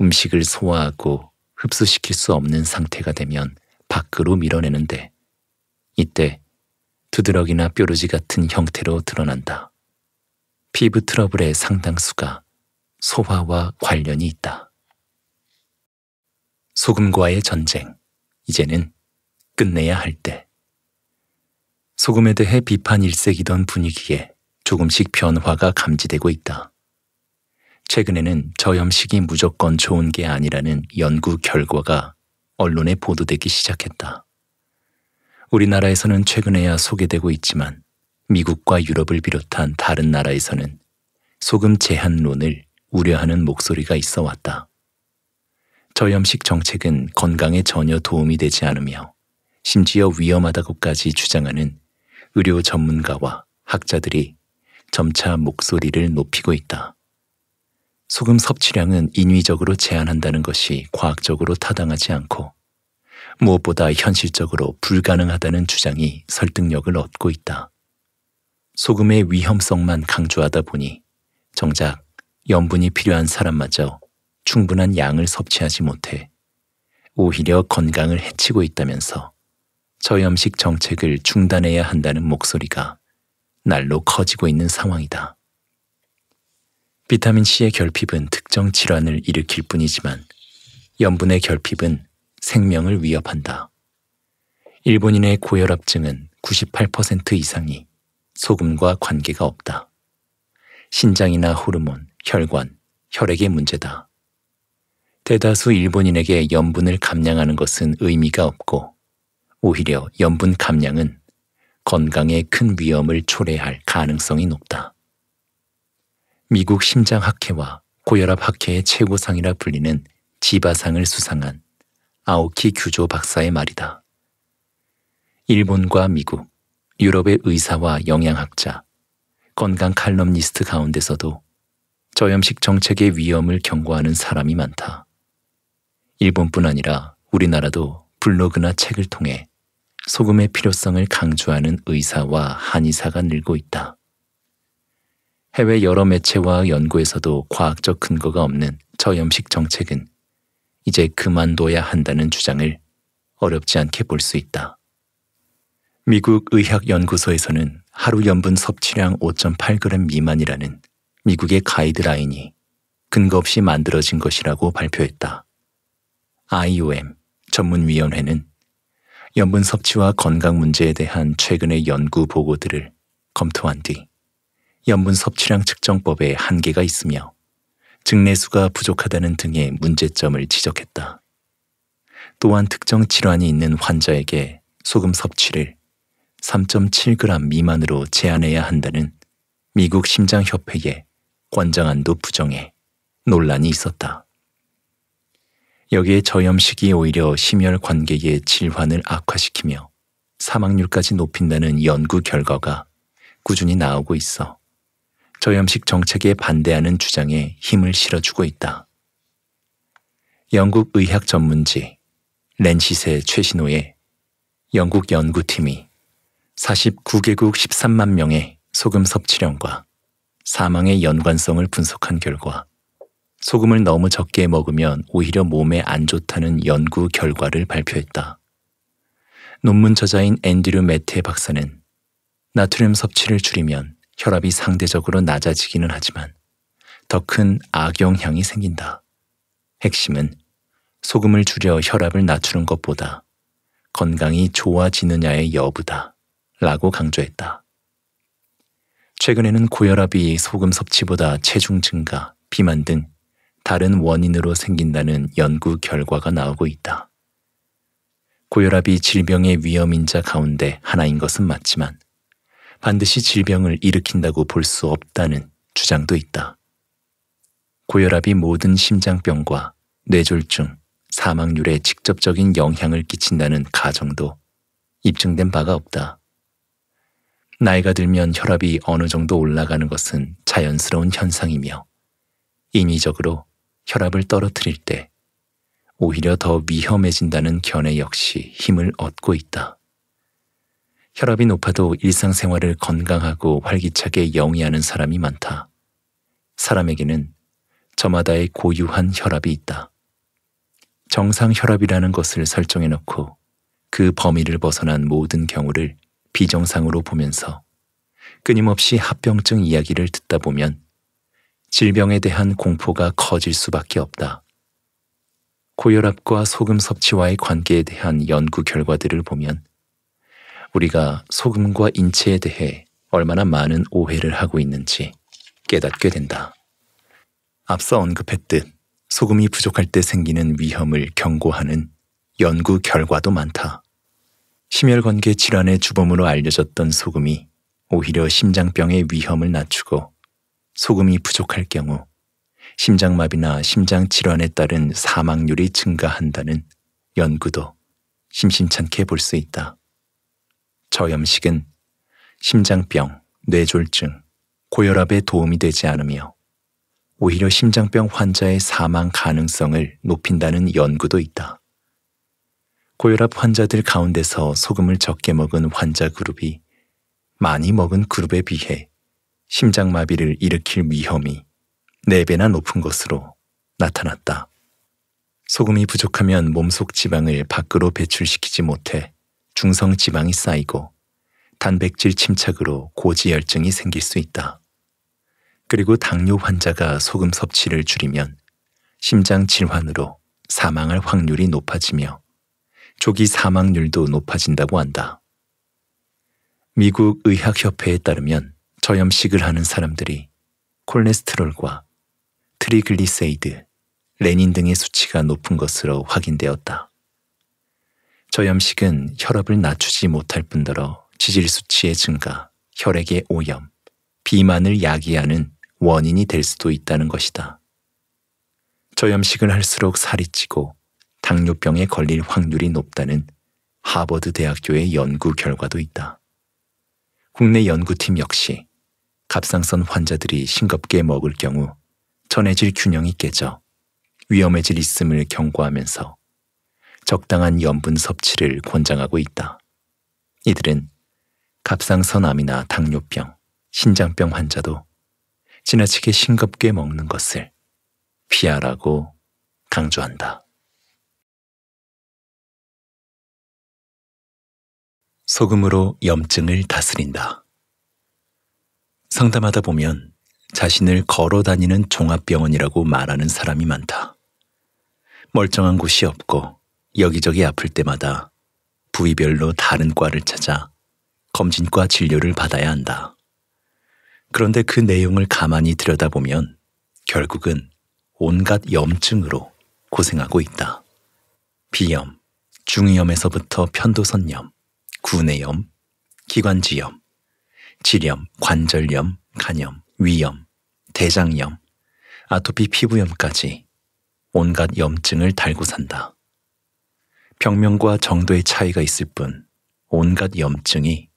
음식을 소화하고 흡수시킬 수 없는 상태가 되면 밖으로 밀어내는데 이때 두드러기나 뾰루지 같은 형태로 드러난다. 피부 트러블의 상당수가 소화와 관련이 있다. 소금과의 전쟁. 이제는 끝내야 할 때. 소금에 대해 비판 일색이던 분위기에 조금씩 변화가 감지되고 있다. 최근에는 저염식이 무조건 좋은 게 아니라는 연구 결과가 언론에 보도되기 시작했다. 우리나라에서는 최근에야 소개되고 있지만 미국과 유럽을 비롯한 다른 나라에서는 소금 제한론을 우려하는 목소리가 있어 왔다. 저염식 정책은 건강에 전혀 도움이 되지 않으며 심지어 위험하다고까지 주장하는 의료 전문가와 학자들이 점차 목소리를 높이고 있다. 소금 섭취량은 인위적으로 제한한다는 것이 과학적으로 타당하지 않고 무엇보다 현실적으로 불가능하다는 주장이 설득력을 얻고 있다. 소금의 위험성만 강조하다 보니 정작 염분이 필요한 사람마저 충분한 양을 섭취하지 못해 오히려 건강을 해치고 있다면서 저염식 정책을 중단해야 한다는 목소리가 날로 커지고 있는 상황이다. 비타민C의 결핍은 특정 질환을 일으킬 뿐이지만 염분의 결핍은 생명을 위협한다. 일본인의 고혈압증은 98% 이상이 소금과 관계가 없다. 신장이나 호르몬, 혈관, 혈액의 문제다. 대다수 일본인에게 염분을 감량하는 것은 의미가 없고 오히려 염분 감량은 건강에 큰 위험을 초래할 가능성이 높다. 미국 심장학회와 고혈압 학회의 최고상이라 불리는 지바상을 수상한 아오키 규조 박사의 말이다. 일본과 미국, 유럽의 의사와 영양학자, 건강 칼럼니스트 가운데서도 저염식 정책의 위험을 경고하는 사람이 많다. 일본뿐 아니라 우리나라도 블로그나 책을 통해 소금의 필요성을 강조하는 의사와 한의사가 늘고 있다. 해외 여러 매체와 연구에서도 과학적 근거가 없는 저염식 정책은 이제 그만둬야 한다는 주장을 어렵지 않게 볼 수 있다. 미국 의학연구소에서는 하루 염분 섭취량 5.8g 미만이라는 미국의 가이드라인이 근거 없이 만들어진 것이라고 발표했다. IOM 전문위원회는 염분 섭취와 건강 문제에 대한 최근의 연구 보고들을 검토한 뒤 염분 섭취량 측정법에 한계가 있으며 증내수가 부족하다는 등의 문제점을 지적했다. 또한 특정 질환이 있는 환자에게 소금 섭취를 3.7g 미만으로 제한해야 한다는 미국 심장협회의 권장안도 부정해 논란이 있었다. 여기에 저염식이 오히려 심혈 관계의 질환을 악화시키며 사망률까지 높인다는 연구 결과가 꾸준히 나오고 있어 저염식 정책에 반대하는 주장에 힘을 실어주고 있다. 영국 의학 전문지 렌시세 최신호에 영국 연구팀이 49개국 13만 명의 소금 섭취량과 사망의 연관성을 분석한 결과 소금을 너무 적게 먹으면 오히려 몸에 안 좋다는 연구 결과를 발표했다. 논문 저자인 앤드류 메테 박사는 나트륨 섭취를 줄이면 혈압이 상대적으로 낮아지기는 하지만 더 큰 악영향이 생긴다. 핵심은 소금을 줄여 혈압을 낮추는 것보다 건강이 좋아지느냐의 여부다. 라고 강조했다. 최근에는 고혈압이 소금 섭취보다 체중 증가, 비만 등 다른 원인으로 생긴다는 연구 결과가 나오고 있다. 고혈압이 질병의 위험인자 가운데 하나인 것은 맞지만 반드시 질병을 일으킨다고 볼 수 없다는 주장도 있다. 고혈압이 모든 심장병과 뇌졸중, 사망률에 직접적인 영향을 끼친다는 가정도 입증된 바가 없다. 나이가 들면 혈압이 어느 정도 올라가는 것은 자연스러운 현상이며 인위적으로 혈압을 떨어뜨릴 때 오히려 더 위험해진다는 견해 역시 힘을 얻고 있다. 혈압이 높아도 일상생활을 건강하고 활기차게 영위하는 사람이 많다. 사람에게는 저마다의 고유한 혈압이 있다. 정상 혈압이라는 것을 설정해 놓고 그 범위를 벗어난 모든 경우를 비정상으로 보면서 끊임없이 합병증 이야기를 듣다 보면 질병에 대한 공포가 커질 수밖에 없다. 고혈압과 소금 섭취와의 관계에 대한 연구 결과들을 보면 우리가 소금과 인체에 대해 얼마나 많은 오해를 하고 있는지 깨닫게 된다. 앞서 언급했듯 소금이 부족할 때 생기는 위험을 경고하는 연구 결과도 많다. 심혈관계 질환의 주범으로 알려졌던 소금이 오히려 심장병의 위험을 낮추고 소금이 부족할 경우 심장마비나 심장 질환에 따른 사망률이 증가한다는 연구도 심심찮게 볼 수 있다. 저염식은 심장병, 뇌졸중, 고혈압에 도움이 되지 않으며 오히려 심장병 환자의 사망 가능성을 높인다는 연구도 있다. 고혈압 환자들 가운데서 소금을 적게 먹은 환자 그룹이 많이 먹은 그룹에 비해 심장마비를 일으킬 위험이 4배나 높은 것으로 나타났다. 소금이 부족하면 몸속 지방을 밖으로 배출시키지 못해 중성 지방이 쌓이고 단백질 침착으로 고지혈증이 생길 수 있다. 그리고 당뇨 환자가 소금 섭취를 줄이면 심장 질환으로 사망할 확률이 높아지며 조기 사망률도 높아진다고 한다. 미국 의학협회에 따르면 저염식을 하는 사람들이 콜레스테롤과 트리글리세이드, 레닌 등의 수치가 높은 것으로 확인되었다. 저염식은 혈압을 낮추지 못할 뿐더러 지질 수치의 증가, 혈액의 오염, 비만을 야기하는 원인이 될 수도 있다는 것이다. 저염식을 할수록 살이 찌고 당뇨병에 걸릴 확률이 높다는 하버드 대학교의 연구 결과도 있다. 국내 연구팀 역시 갑상선 환자들이 싱겁게 먹을 경우 전해질 균형이 깨져 위험해질 있음을 경고하면서 적당한 염분 섭취를 권장하고 있다. 이들은 갑상선암이나 당뇨병, 신장병 환자도 지나치게 싱겁게 먹는 것을 피하라고 강조한다. 소금으로 염증을 다스린다. 상담하다 보면 자신을 걸어 다니는 종합병원이라고 말하는 사람이 많다. 멀쩡한 곳이 없고 여기저기 아플 때마다 부위별로 다른 과를 찾아 검진과 진료를 받아야 한다. 그런데 그 내용을 가만히 들여다보면 결국은 온갖 염증으로 고생하고 있다. 비염, 중이염에서부터 편도선염, 구내염, 기관지염, 질염, 관절염, 간염, 위염, 대장염, 아토피 피부염까지 온갖 염증을 달고 산다. 병명과 정도의 차이가 있을 뿐 온갖 염증이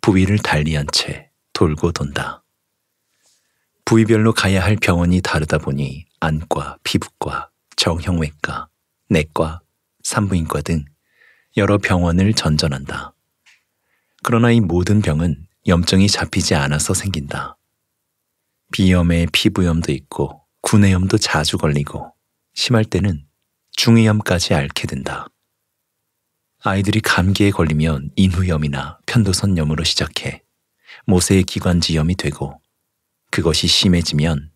부위를 달리한 채 돌고 돈다. 부위별로 가야 할 병원이 다르다 보니 안과, 피부과, 정형외과, 내과, 산부인과 등 여러 병원을 전전한다. 그러나 이 모든 병은 염증이 잡히지 않아서 생긴다. 비염에 피부염도 있고 구내염도 자주 걸리고 심할 때는 중이염까지 앓게 된다. 아이들이 감기에 걸리면 인후염이나 편도선염으로 시작해 모세의 기관지염이 되고 그것이 심해지면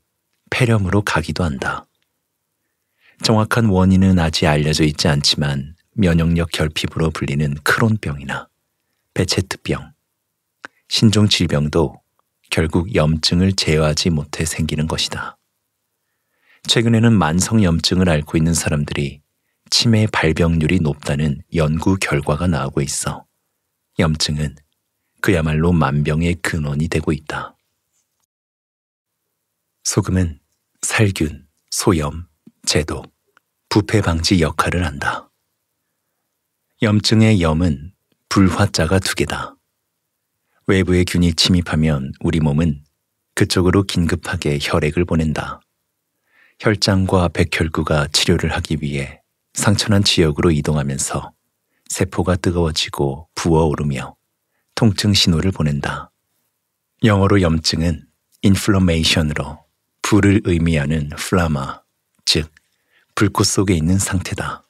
폐렴으로 가기도 한다. 정확한 원인은 아직 알려져 있지 않지만 면역력 결핍으로 불리는 크론병이나 베체트병, 신종 질병도 결국 염증을 제어하지 못해 생기는 것이다. 최근에는 만성 염증을 앓고 있는 사람들이 치매 발병률이 높다는 연구 결과가 나오고 있어 염증은 그야말로 만병의 근원이 되고 있다. 소금은 살균, 소염, 제독, 부패 방지 역할을 한다. 염증의 염은 불화자가 두 개다. 외부의 균이 침입하면 우리 몸은 그쪽으로 긴급하게 혈액을 보낸다. 혈장과 백혈구가 치료를 하기 위해 상처난 지역으로 이동하면서 세포가 뜨거워지고 부어오르며 통증 신호를 보낸다. 영어로 염증은 inflammation으로 불을 의미하는 flama, 즉 불꽃 속에 있는 상태다.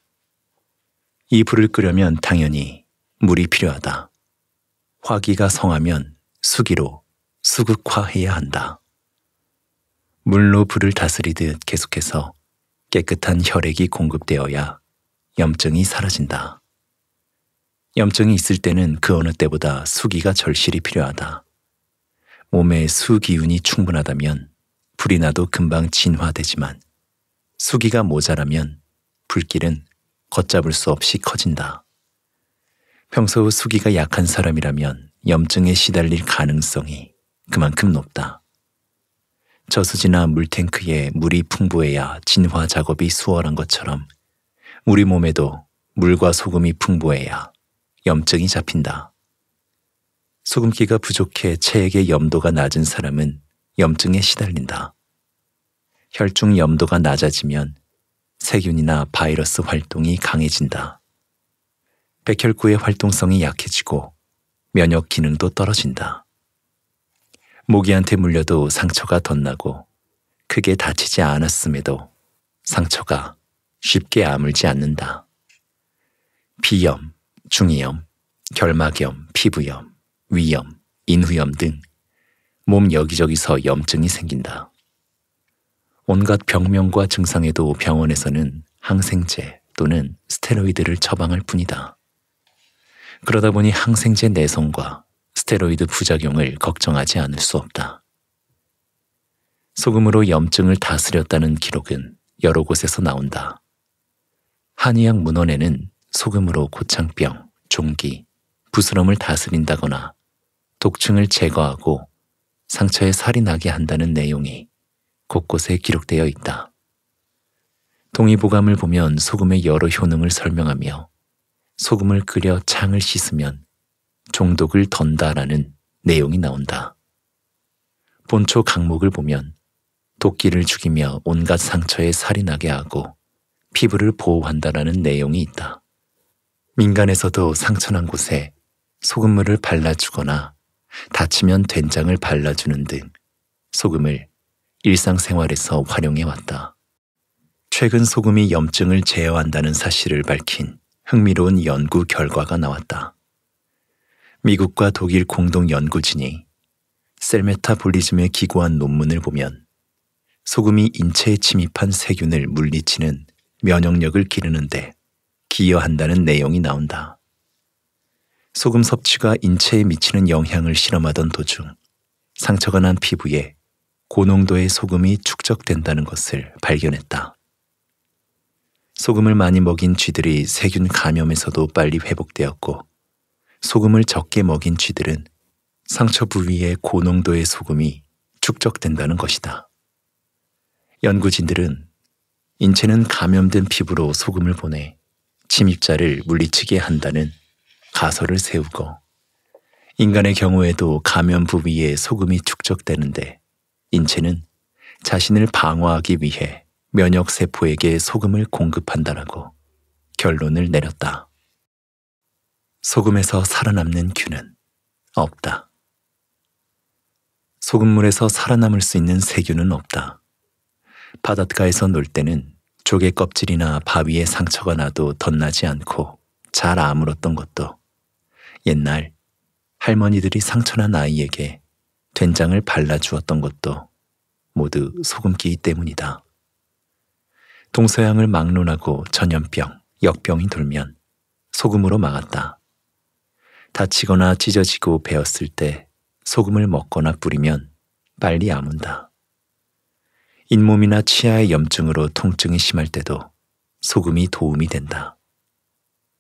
이 불을 끄려면 당연히 물이 필요하다. 화기가 성하면 수기로 수극화해야 한다. 물로 불을 다스리듯 계속해서 깨끗한 혈액이 공급되어야 염증이 사라진다. 염증이 있을 때는 그 어느 때보다 수기가 절실히 필요하다. 몸에 수기운이 충분하다면 불이 나도 금방 진화되지만 수기가 모자라면 불길은 걷잡을 수 없이 커진다. 평소 수기가 약한 사람이라면 염증에 시달릴 가능성이 그만큼 높다. 저수지나 물탱크에 물이 풍부해야 진화 작업이 수월한 것처럼 우리 몸에도 물과 소금이 풍부해야 염증이 잡힌다. 소금기가 부족해 체액의 염도가 낮은 사람은 염증에 시달린다. 혈중 염도가 낮아지면 세균이나 바이러스 활동이 강해진다. 백혈구의 활동성이 약해지고 면역 기능도 떨어진다. 모기한테 물려도 상처가 덧나고 크게 다치지 않았음에도 상처가 쉽게 아물지 않는다. 비염, 중이염, 결막염, 피부염, 위염, 인후염 등 몸 여기저기서 염증이 생긴다. 온갖 병명과 증상에도 병원에서는 항생제 또는 스테로이드를 처방할 뿐이다. 그러다 보니 항생제 내성과 스테로이드 부작용을 걱정하지 않을 수 없다. 소금으로 염증을 다스렸다는 기록은 여러 곳에서 나온다. 한의학 문헌에는 소금으로 고창병, 종기, 부스럼을 다스린다거나 독충을 제거하고 상처에 살이 나게 한다는 내용이 곳곳에 기록되어 있다. 동의보감을 보면 소금의 여러 효능을 설명하며 소금을 끓여 창을 씻으면 종독을 던다라는 내용이 나온다. 본초 강목을 보면 도끼를 죽이며 온갖 상처에 살이 나게 하고 피부를 보호한다라는 내용이 있다. 민간에서도 상처난 곳에 소금물을 발라주거나 다치면 된장을 발라주는 등 소금을 일상생활에서 활용해 왔다. 최근 소금이 염증을 제어한다는 사실을 밝힌 흥미로운 연구 결과가 나왔다. 미국과 독일 공동 연구진이 셀메타볼리즘에 기고한 논문을 보면 소금이 인체에 침입한 세균을 물리치는 면역력을 기르는데 기여한다는 내용이 나온다. 소금 섭취가 인체에 미치는 영향을 실험하던 도중 상처가 난 피부에 고농도의 소금이 축적된다는 것을 발견했다. 소금을 많이 먹인 쥐들이 세균 감염에서도 빨리 회복되었고 소금을 적게 먹인 쥐들은 상처 부위에 고농도의 소금이 축적된다는 것이다. 연구진들은 인체는 감염된 피부로 소금을 보내 침입자를 물리치게 한다는 가설을 세우고 인간의 경우에도 감염 부위에 소금이 축적되는데 인체는 자신을 방어하기 위해 면역 세포에게 소금을 공급한다라고 결론을 내렸다. 소금에서 살아남는 균은 없다. 소금물에서 살아남을 수 있는 세균은 없다. 바닷가에서 놀 때는 조개 껍질이나 바위에 상처가 나도 덧나지 않고 잘 아물었던 것도 옛날 할머니들이 상처난 아이에게 된장을 발라주었던 것도 모두 소금기 때문이다. 동서양을 막론하고 전염병, 역병이 돌면 소금으로 막았다. 다치거나 찢어지고 베었을 때 소금을 먹거나 뿌리면 빨리 아문다. 잇몸이나 치아의 염증으로 통증이 심할 때도 소금이 도움이 된다.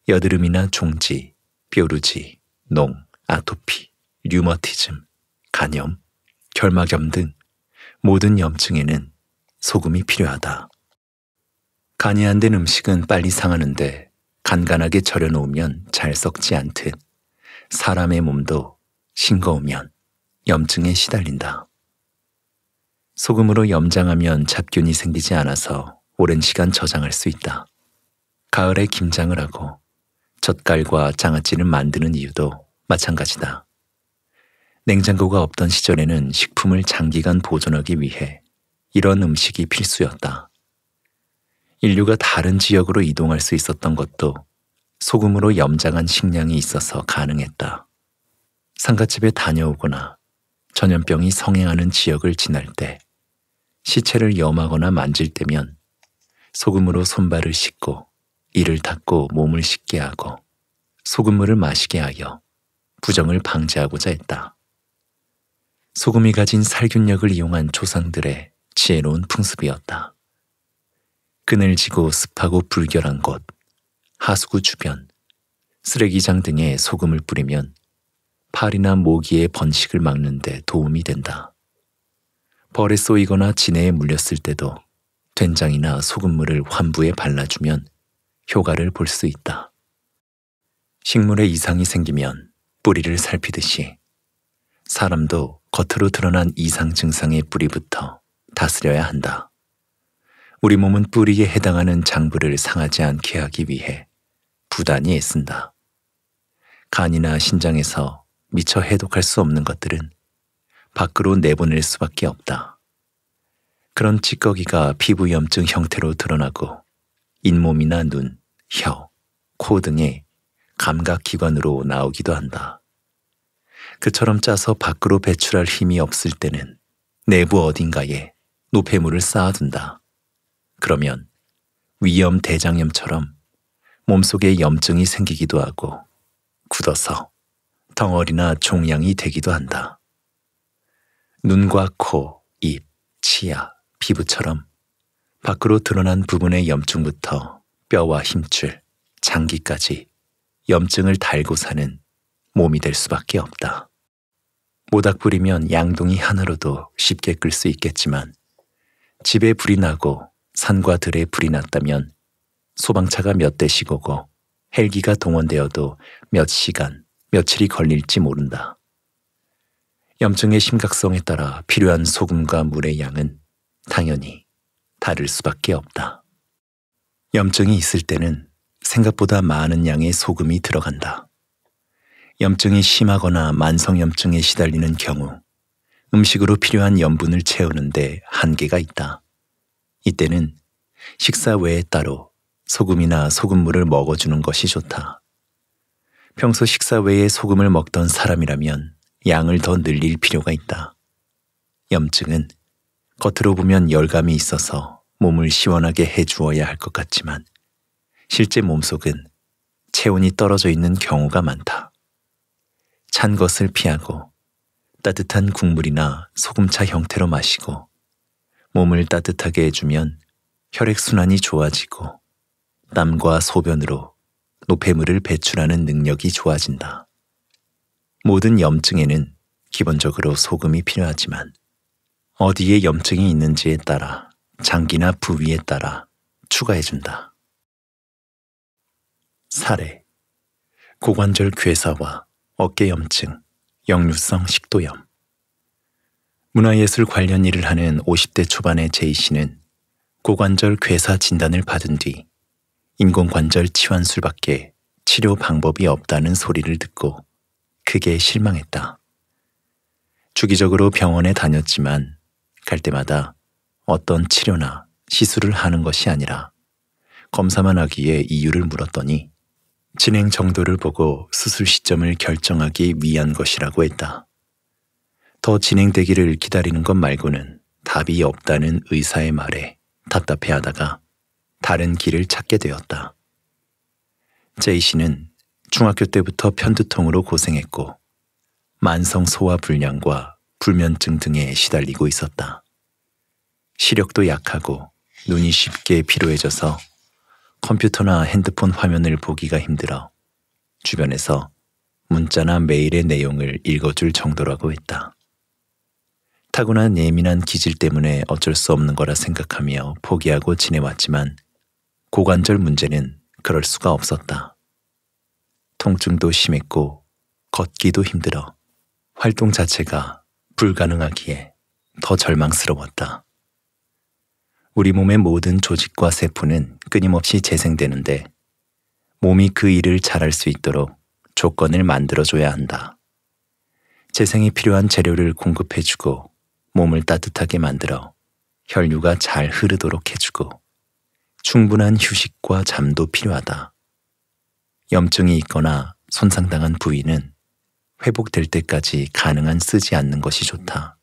여드름이나 종지, 뾰루지, 농, 아토피, 류머티즘, 간염, 결막염 등 모든 염증에는 소금이 필요하다. 간이 안 된 음식은 빨리 상하는데 간간하게 절여놓으면 잘 썩지 않듯 사람의 몸도 싱거우면 염증에 시달린다. 소금으로 염장하면 잡균이 생기지 않아서 오랜 시간 저장할 수 있다. 가을에 김장을 하고 젓갈과 장아찌를 만드는 이유도 마찬가지다. 냉장고가 없던 시절에는 식품을 장기간 보존하기 위해 이런 음식이 필수였다. 인류가 다른 지역으로 이동할 수 있었던 것도 소금으로 염장한 식량이 있어서 가능했다. 상가집에 다녀오거나 전염병이 성행하는 지역을 지날 때 시체를 염하거나 만질 때면 소금으로 손발을 씻고 이를 닦고 몸을 씻게 하고 소금물을 마시게 하여 부정을 방지하고자 했다. 소금이 가진 살균력을 이용한 조상들의 지혜로운 풍습이었다. 그늘지고 습하고 불결한 곳, 하수구 주변, 쓰레기장 등에 소금을 뿌리면 파리나 모기의 번식을 막는 데 도움이 된다. 벌에 쏘이거나 진해에 물렸을 때도 된장이나 소금물을 환부에 발라주면 효과를 볼 수 있다. 식물에 이상이 생기면 뿌리를 살피듯이 사람도 겉으로 드러난 이상 증상의 뿌리부터 다스려야 한다. 우리 몸은 뿌리에 해당하는 장부를 상하지 않게 하기 위해 부단히 애쓴다. 간이나 신장에서 미처 해독할 수 없는 것들은 밖으로 내보낼 수밖에 없다. 그런 찌꺼기가 피부염증 형태로 드러나고 잇몸이나 눈, 혀, 코 등의 감각기관으로 나오기도 한다. 그처럼 짜서 밖으로 배출할 힘이 없을 때는 내부 어딘가에 노폐물을 쌓아둔다. 그러면 위염 대장염처럼 몸속에 염증이 생기기도 하고 굳어서 덩어리나 종양이 되기도 한다. 눈과 코, 입, 치아, 피부처럼 밖으로 드러난 부분의 염증부터 뼈와 힘줄, 장기까지 염증을 달고 사는 몸이 될 수밖에 없다. 모닥 불이면 양동이 하나로도 쉽게 끌 수 있겠지만 집에 불이 나고 산과 들에 불이 났다면 소방차가 몇 대씩 오고 헬기가 동원되어도 몇 시간, 며칠이 걸릴지 모른다. 염증의 심각성에 따라 필요한 소금과 물의 양은 당연히 다를 수밖에 없다. 염증이 있을 때는 생각보다 많은 양의 소금이 들어간다. 염증이 심하거나 만성염증에 시달리는 경우 음식으로 필요한 염분을 채우는데 한계가 있다. 이때는 식사 외에 따로 소금이나 소금물을 먹어주는 것이 좋다. 평소 식사 외에 소금을 먹던 사람이라면 양을 더 늘릴 필요가 있다. 염증은 겉으로 보면 열감이 있어서 몸을 시원하게 해주어야 할 것 같지만 실제 몸속은 체온이 떨어져 있는 경우가 많다. 찬 것을 피하고 따뜻한 국물이나 소금차 형태로 마시고 몸을 따뜻하게 해주면 혈액순환이 좋아지고 땀과 소변으로 노폐물을 배출하는 능력이 좋아진다. 모든 염증에는 기본적으로 소금이 필요하지만 어디에 염증이 있는지에 따라 장기나 부위에 따라 추가해준다. 사례 고관절 괴사와 어깨 염증, 역류성 식도염 문화예술 관련 일을 하는 50대 초반의 제이 씨는 고관절 괴사 진단을 받은 뒤 인공관절 치환술밖에 치료 방법이 없다는 소리를 듣고 크게 실망했다. 주기적으로 병원에 다녔지만 갈 때마다 어떤 치료나 시술을 하는 것이 아니라 검사만 하기에 이유를 물었더니 진행 정도를 보고 수술 시점을 결정하기 위한 것이라고 했다. 더 진행되기를 기다리는 것 말고는 답이 없다는 의사의 말에 답답해하다가 다른 길을 찾게 되었다. 제이 씨는 중학교 때부터 편두통으로 고생했고 만성 소화 불량과 불면증 등에 시달리고 있었다. 시력도 약하고 눈이 쉽게 피로해져서 컴퓨터나 핸드폰 화면을 보기가 힘들어 주변에서 문자나 메일의 내용을 읽어줄 정도라고 했다. 타고난 예민한 기질 때문에 어쩔 수 없는 거라 생각하며 포기하고 지내왔지만 고관절 문제는 그럴 수가 없었다. 통증도 심했고 걷기도 힘들어 활동 자체가 불가능하기에 더 절망스러웠다. 우리 몸의 모든 조직과 세포는 끊임없이 재생되는데 몸이 그 일을 잘할 수 있도록 조건을 만들어줘야 한다. 재생이 필요한 재료를 공급해주고 몸을 따뜻하게 만들어 혈류가 잘 흐르도록 해주고 충분한 휴식과 잠도 필요하다. 염증이 있거나 손상당한 부위는 회복될 때까지 가능한 쓰지 않는 것이 좋다.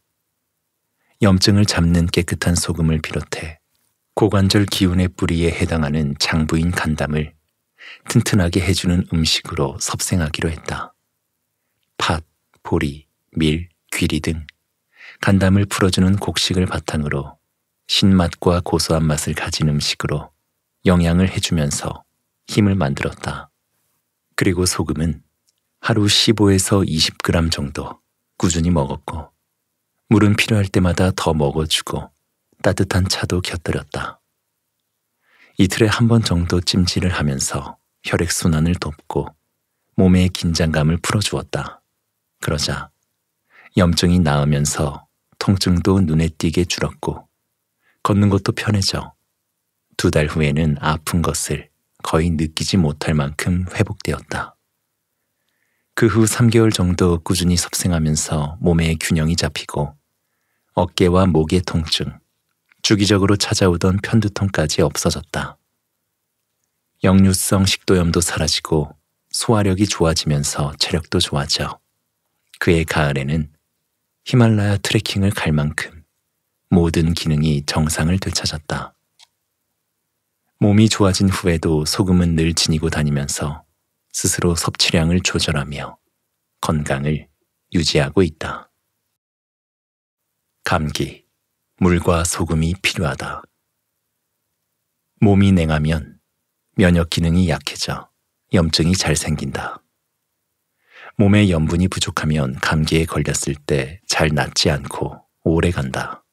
염증을 잡는 깨끗한 소금을 비롯해 고관절 기운의 뿌리에 해당하는 장부인 간담을 튼튼하게 해주는 음식으로 섭생하기로 했다. 팥, 보리, 밀, 귀리 등 간담을 풀어주는 곡식을 바탕으로 신맛과 고소한 맛을 가진 음식으로 영양을 해주면서 힘을 만들었다. 그리고 소금은 하루 15에서 20g 정도 꾸준히 먹었고 물은 필요할 때마다 더 먹어주고 따뜻한 차도 곁들였다. 이틀에 한 번 정도 찜질을 하면서 혈액순환을 돕고 몸의 긴장감을 풀어주었다. 그러자 염증이 나으면서 통증도 눈에 띄게 줄었고 걷는 것도 편해져 두 달 후에는 아픈 것을 거의 느끼지 못할 만큼 회복되었다. 그 후 3개월 정도 꾸준히 섭생하면서 몸의 균형이 잡히고 어깨와 목의 통증, 주기적으로 찾아오던 편두통까지 없어졌다. 역류성 식도염도 사라지고 소화력이 좋아지면서 체력도 좋아져 그의 가을에는 히말라야 트레킹을 갈 만큼 모든 기능이 정상을 되찾았다. 몸이 좋아진 후에도 소금은 늘 지니고 다니면서 스스로 섭취량을 조절하며 건강을 유지하고 있다. 감기, 물과 소금이 필요하다. 몸이 냉하면 면역 기능이 약해져 염증이 잘 생긴다. 몸에 염분이 부족하면 감기에 걸렸을 때 잘 낫지 않고 오래 간다.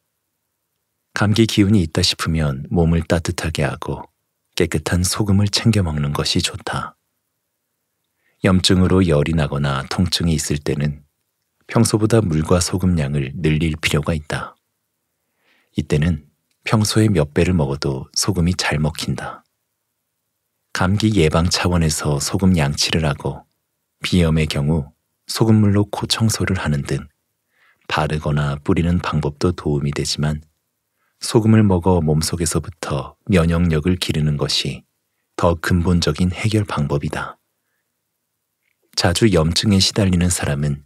감기 기운이 있다 싶으면 몸을 따뜻하게 하고 깨끗한 소금을 챙겨 먹는 것이 좋다. 염증으로 열이 나거나 통증이 있을 때는 평소보다 물과 소금량을 늘릴 필요가 있다. 이때는 평소에 몇 배를 먹어도 소금이 잘 먹힌다. 감기 예방 차원에서 소금 양치를 하고 비염의 경우 소금물로 코 청소를 하는 등 바르거나 뿌리는 방법도 도움이 되지만 소금을 먹어 몸속에서부터 면역력을 기르는 것이 더 근본적인 해결 방법이다. 자주 염증에 시달리는 사람은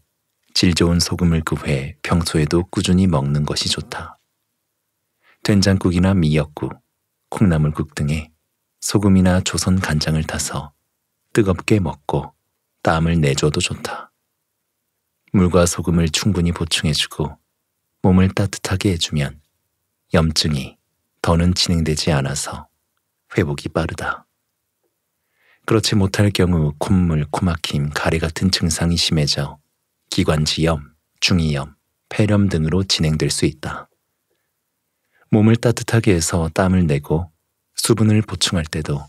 질 좋은 소금을 그외 평소에도 꾸준히 먹는 것이 좋다. 된장국이나 미역국, 콩나물국 등에 소금이나 조선 간장을 타서 뜨겁게 먹고 땀을 내줘도 좋다. 물과 소금을 충분히 보충해주고 몸을 따뜻하게 해주면 염증이 더는 진행되지 않아서 회복이 빠르다. 그렇지 못할 경우 콧물, 코막힘, 가래 같은 증상이 심해져 기관지염, 중이염, 폐렴 등으로 진행될 수 있다. 몸을 따뜻하게 해서 땀을 내고 수분을 보충할 때도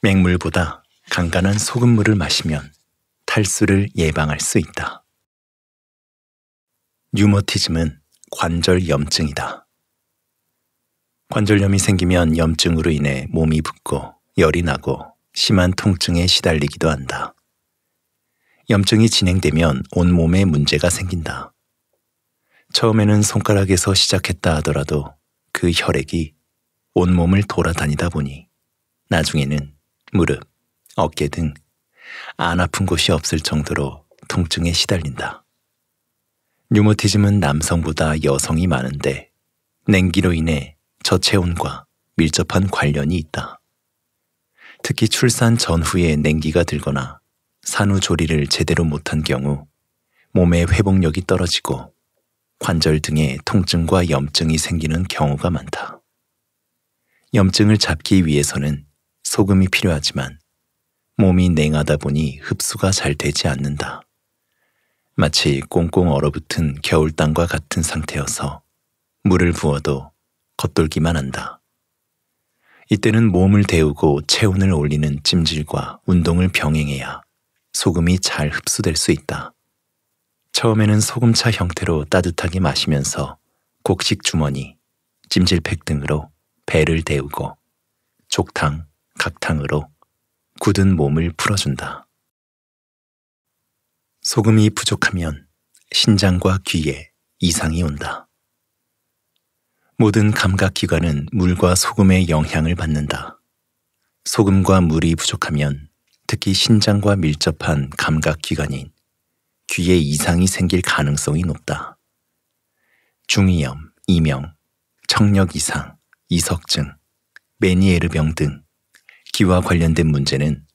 맹물보다 간간한 소금물을 마시면 탈수를 예방할 수 있다. 뉴머티즘은 관절 염증이다. 관절염이 생기면 염증으로 인해 몸이 붓고 열이 나고 심한 통증에 시달리기도 한다. 염증이 진행되면 온몸에 문제가 생긴다. 처음에는 손가락에서 시작했다 하더라도 그 혈액이 온몸을 돌아다니다 보니 나중에는 무릎, 어깨 등안 아픈 곳이 없을 정도로 통증에 시달린다. 뉴머티즘은 남성보다 여성이 많은데 냉기로 인해 저체온과 밀접한 관련이 있다. 특히 출산 전후에 냉기가 들거나 산후조리를 제대로 못한 경우 몸의 회복력이 떨어지고 관절 등의 통증과 염증이 생기는 경우가 많다. 염증을 잡기 위해서는 소금이 필요하지만 몸이 냉하다 보니 흡수가 잘 되지 않는다. 마치 꽁꽁 얼어붙은 겨울땅과 같은 상태여서 물을 부어도 겉돌기만 한다. 이때는 몸을 데우고 체온을 올리는 찜질과 운동을 병행해야 소금이 잘 흡수될 수 있다. 처음에는 소금차 형태로 따뜻하게 마시면서 곡식 주머니, 찜질팩 등으로 배를 데우고 족탕, 각탕으로 굳은 몸을 풀어준다. 소금이 부족하면 신장과 귀에 이상이 온다. 모든 감각기관은 물과 소금의 영향을 받는다. 소금과 물이 부족하면 특히 신장과 밀접한 감각기관인 귀에 이상이 생길 가능성이 높다. 중이염, 이명, 청력 이상, 이석증, 메니에르병 등 기와 관련된 문제는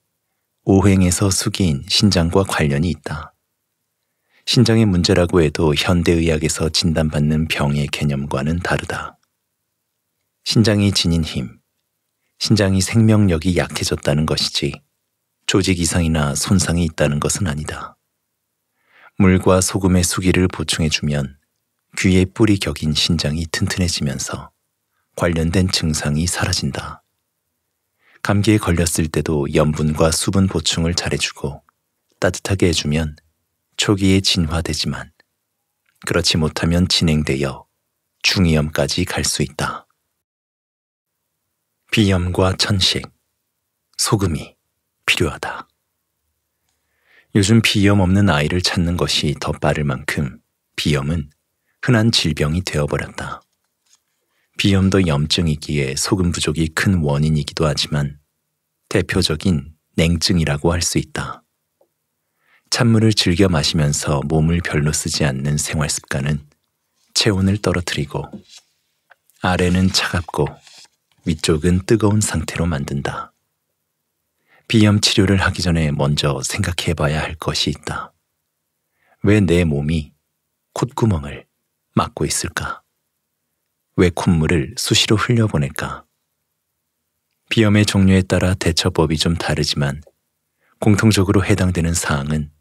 오행에서 숙인 신장과 관련이 있다. 신장의 문제라고 해도 현대의학에서 진단받는 병의 개념과는 다르다. 신장이 지닌 힘, 신장이 생명력이 약해졌다는 것이지 조직 이상이나 손상이 있다는 것은 아니다. 물과 소금의 수기를 보충해주면 귀의 뿌리 격인 신장이 튼튼해지면서 관련된 증상이 사라진다. 감기에 걸렸을 때도 염분과 수분 보충을 잘해주고 따뜻하게 해주면 초기에 진화되지만 그렇지 못하면 진행되어 중이염까지 갈 수 있다. 비염과 천식, 소금이 필요하다. 요즘 비염 없는 아이를 찾는 것이 더 빠를 만큼 비염은 흔한 질병이 되어버렸다. 비염도 염증이기에 소금 부족이 큰 원인이기도 하지만 대표적인 냉증이라고 할 수 있다. 찬물을 즐겨 마시면서 몸을 별로 쓰지 않는 생활 습관은 체온을 떨어뜨리고 아래는 차갑고 위쪽은 뜨거운 상태로 만든다. 비염 치료를 하기 전에 먼저 생각해 봐야 할 것이 있다. 왜 내 몸이 콧구멍을 막고 있을까? 왜 콧물을 수시로 흘려보낼까? 비염의 종류에 따라 대처법이 좀 다르지만 공통적으로 해당되는 사항은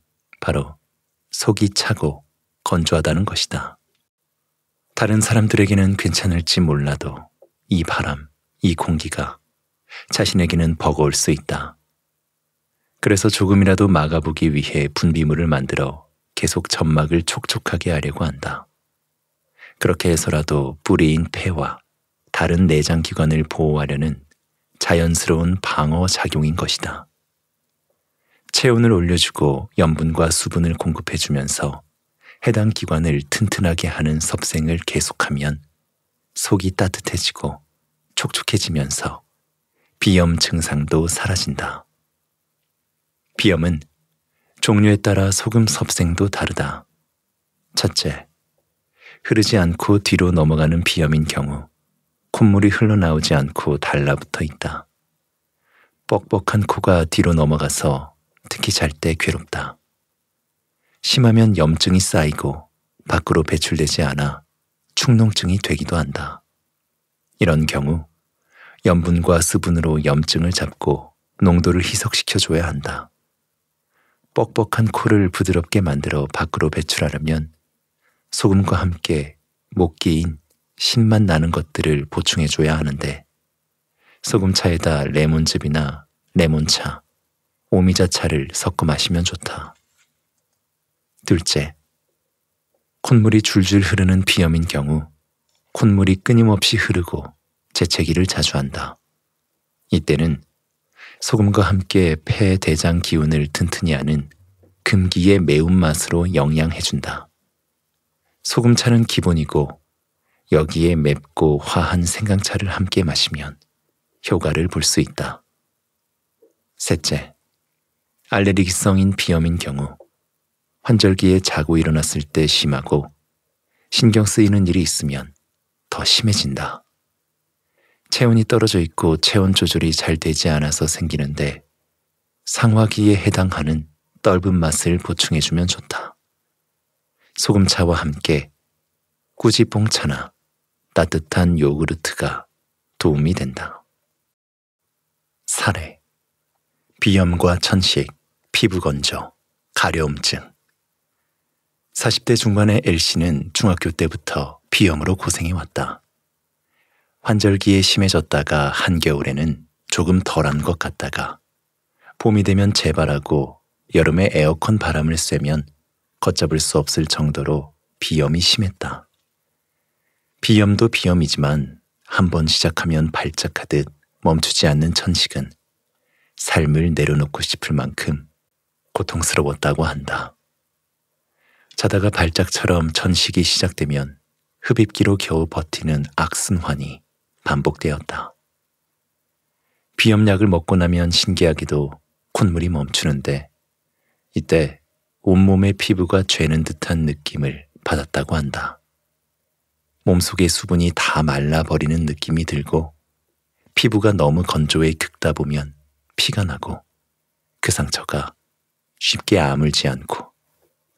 바로 속이 차고 건조하다는 것이다. 다른 사람들에게는 괜찮을지 몰라도 이 바람, 이 공기가 자신에게는 버거울 수 있다. 그래서 조금이라도 막아보기 위해 분비물을 만들어 계속 점막을 촉촉하게 하려고 한다. 그렇게 해서라도 뿌리인 폐와 다른 내장 기관을 보호하려는 자연스러운 방어 작용인 것이다. 체온을 올려주고 염분과 수분을 공급해주면서 해당 기관을 튼튼하게 하는 섭생을 계속하면 속이 따뜻해지고 촉촉해지면서 비염 증상도 사라진다. 비염은 종류에 따라 소금 섭생도 다르다. 첫째, 흐르지 않고 뒤로 넘어가는 비염인 경우 콧물이 흘러나오지 않고 달라붙어 있다. 뻑뻑한 코가 뒤로 넘어가서 특히 잘 때 괴롭다. 심하면 염증이 쌓이고 밖으로 배출되지 않아 축농증이 되기도 한다. 이런 경우 염분과 수분으로 염증을 잡고 농도를 희석시켜줘야 한다. 뻑뻑한 코를 부드럽게 만들어 밖으로 배출하려면 소금과 함께 목기인 신맛 나는 것들을 보충해 줘야 하는데 소금차에다 레몬즙이나 레몬차, 오미자차를 섞어 마시면 좋다. 둘째, 콧물이 줄줄 흐르는 비염인 경우 콧물이 끊임없이 흐르고 재채기를 자주 한다. 이때는 소금과 함께 폐 대장 기운을 튼튼히 하는 금기의 매운맛으로 영양해준다. 소금차는 기본이고 여기에 맵고 화한 생강차를 함께 마시면 효과를 볼 수 있다. 셋째, 알레르기성인 비염인 경우 환절기에 자고 일어났을 때 심하고 신경 쓰이는 일이 있으면 더 심해진다. 체온이 떨어져 있고 체온 조절이 잘 되지 않아서 생기는데 상화기에 해당하는 떫은 맛을 보충해주면 좋다. 소금차와 함께 꾸지뽕 차나 따뜻한 요구르트가 도움이 된다. 사례 비염과 천식, 피부건조, 가려움증 40대 중반의 L씨는 중학교 때부터 비염으로 고생해왔다. 환절기에 심해졌다가 한겨울에는 조금 덜한 것 같다가 봄이 되면 재발하고 여름에 에어컨 바람을 쐬면 걷잡을 수 없을 정도로 비염이 심했다. 비염도 비염이지만 한 번 시작하면 발작하듯 멈추지 않는 천식은 삶을 내려놓고 싶을 만큼 고통스러웠다고 한다. 자다가 발작처럼 천식이 시작되면 흡입기로 겨우 버티는 악순환이 반복되었다. 비염약을 먹고 나면 신기하기도 콧물이 멈추는데 이때 온몸의 피부가 죄는 듯한 느낌을 받았다고 한다. 몸속의 수분이 다 말라버리는 느낌이 들고 피부가 너무 건조해 긁다 보면 피가 나고 그 상처가 쉽게 아물지 않고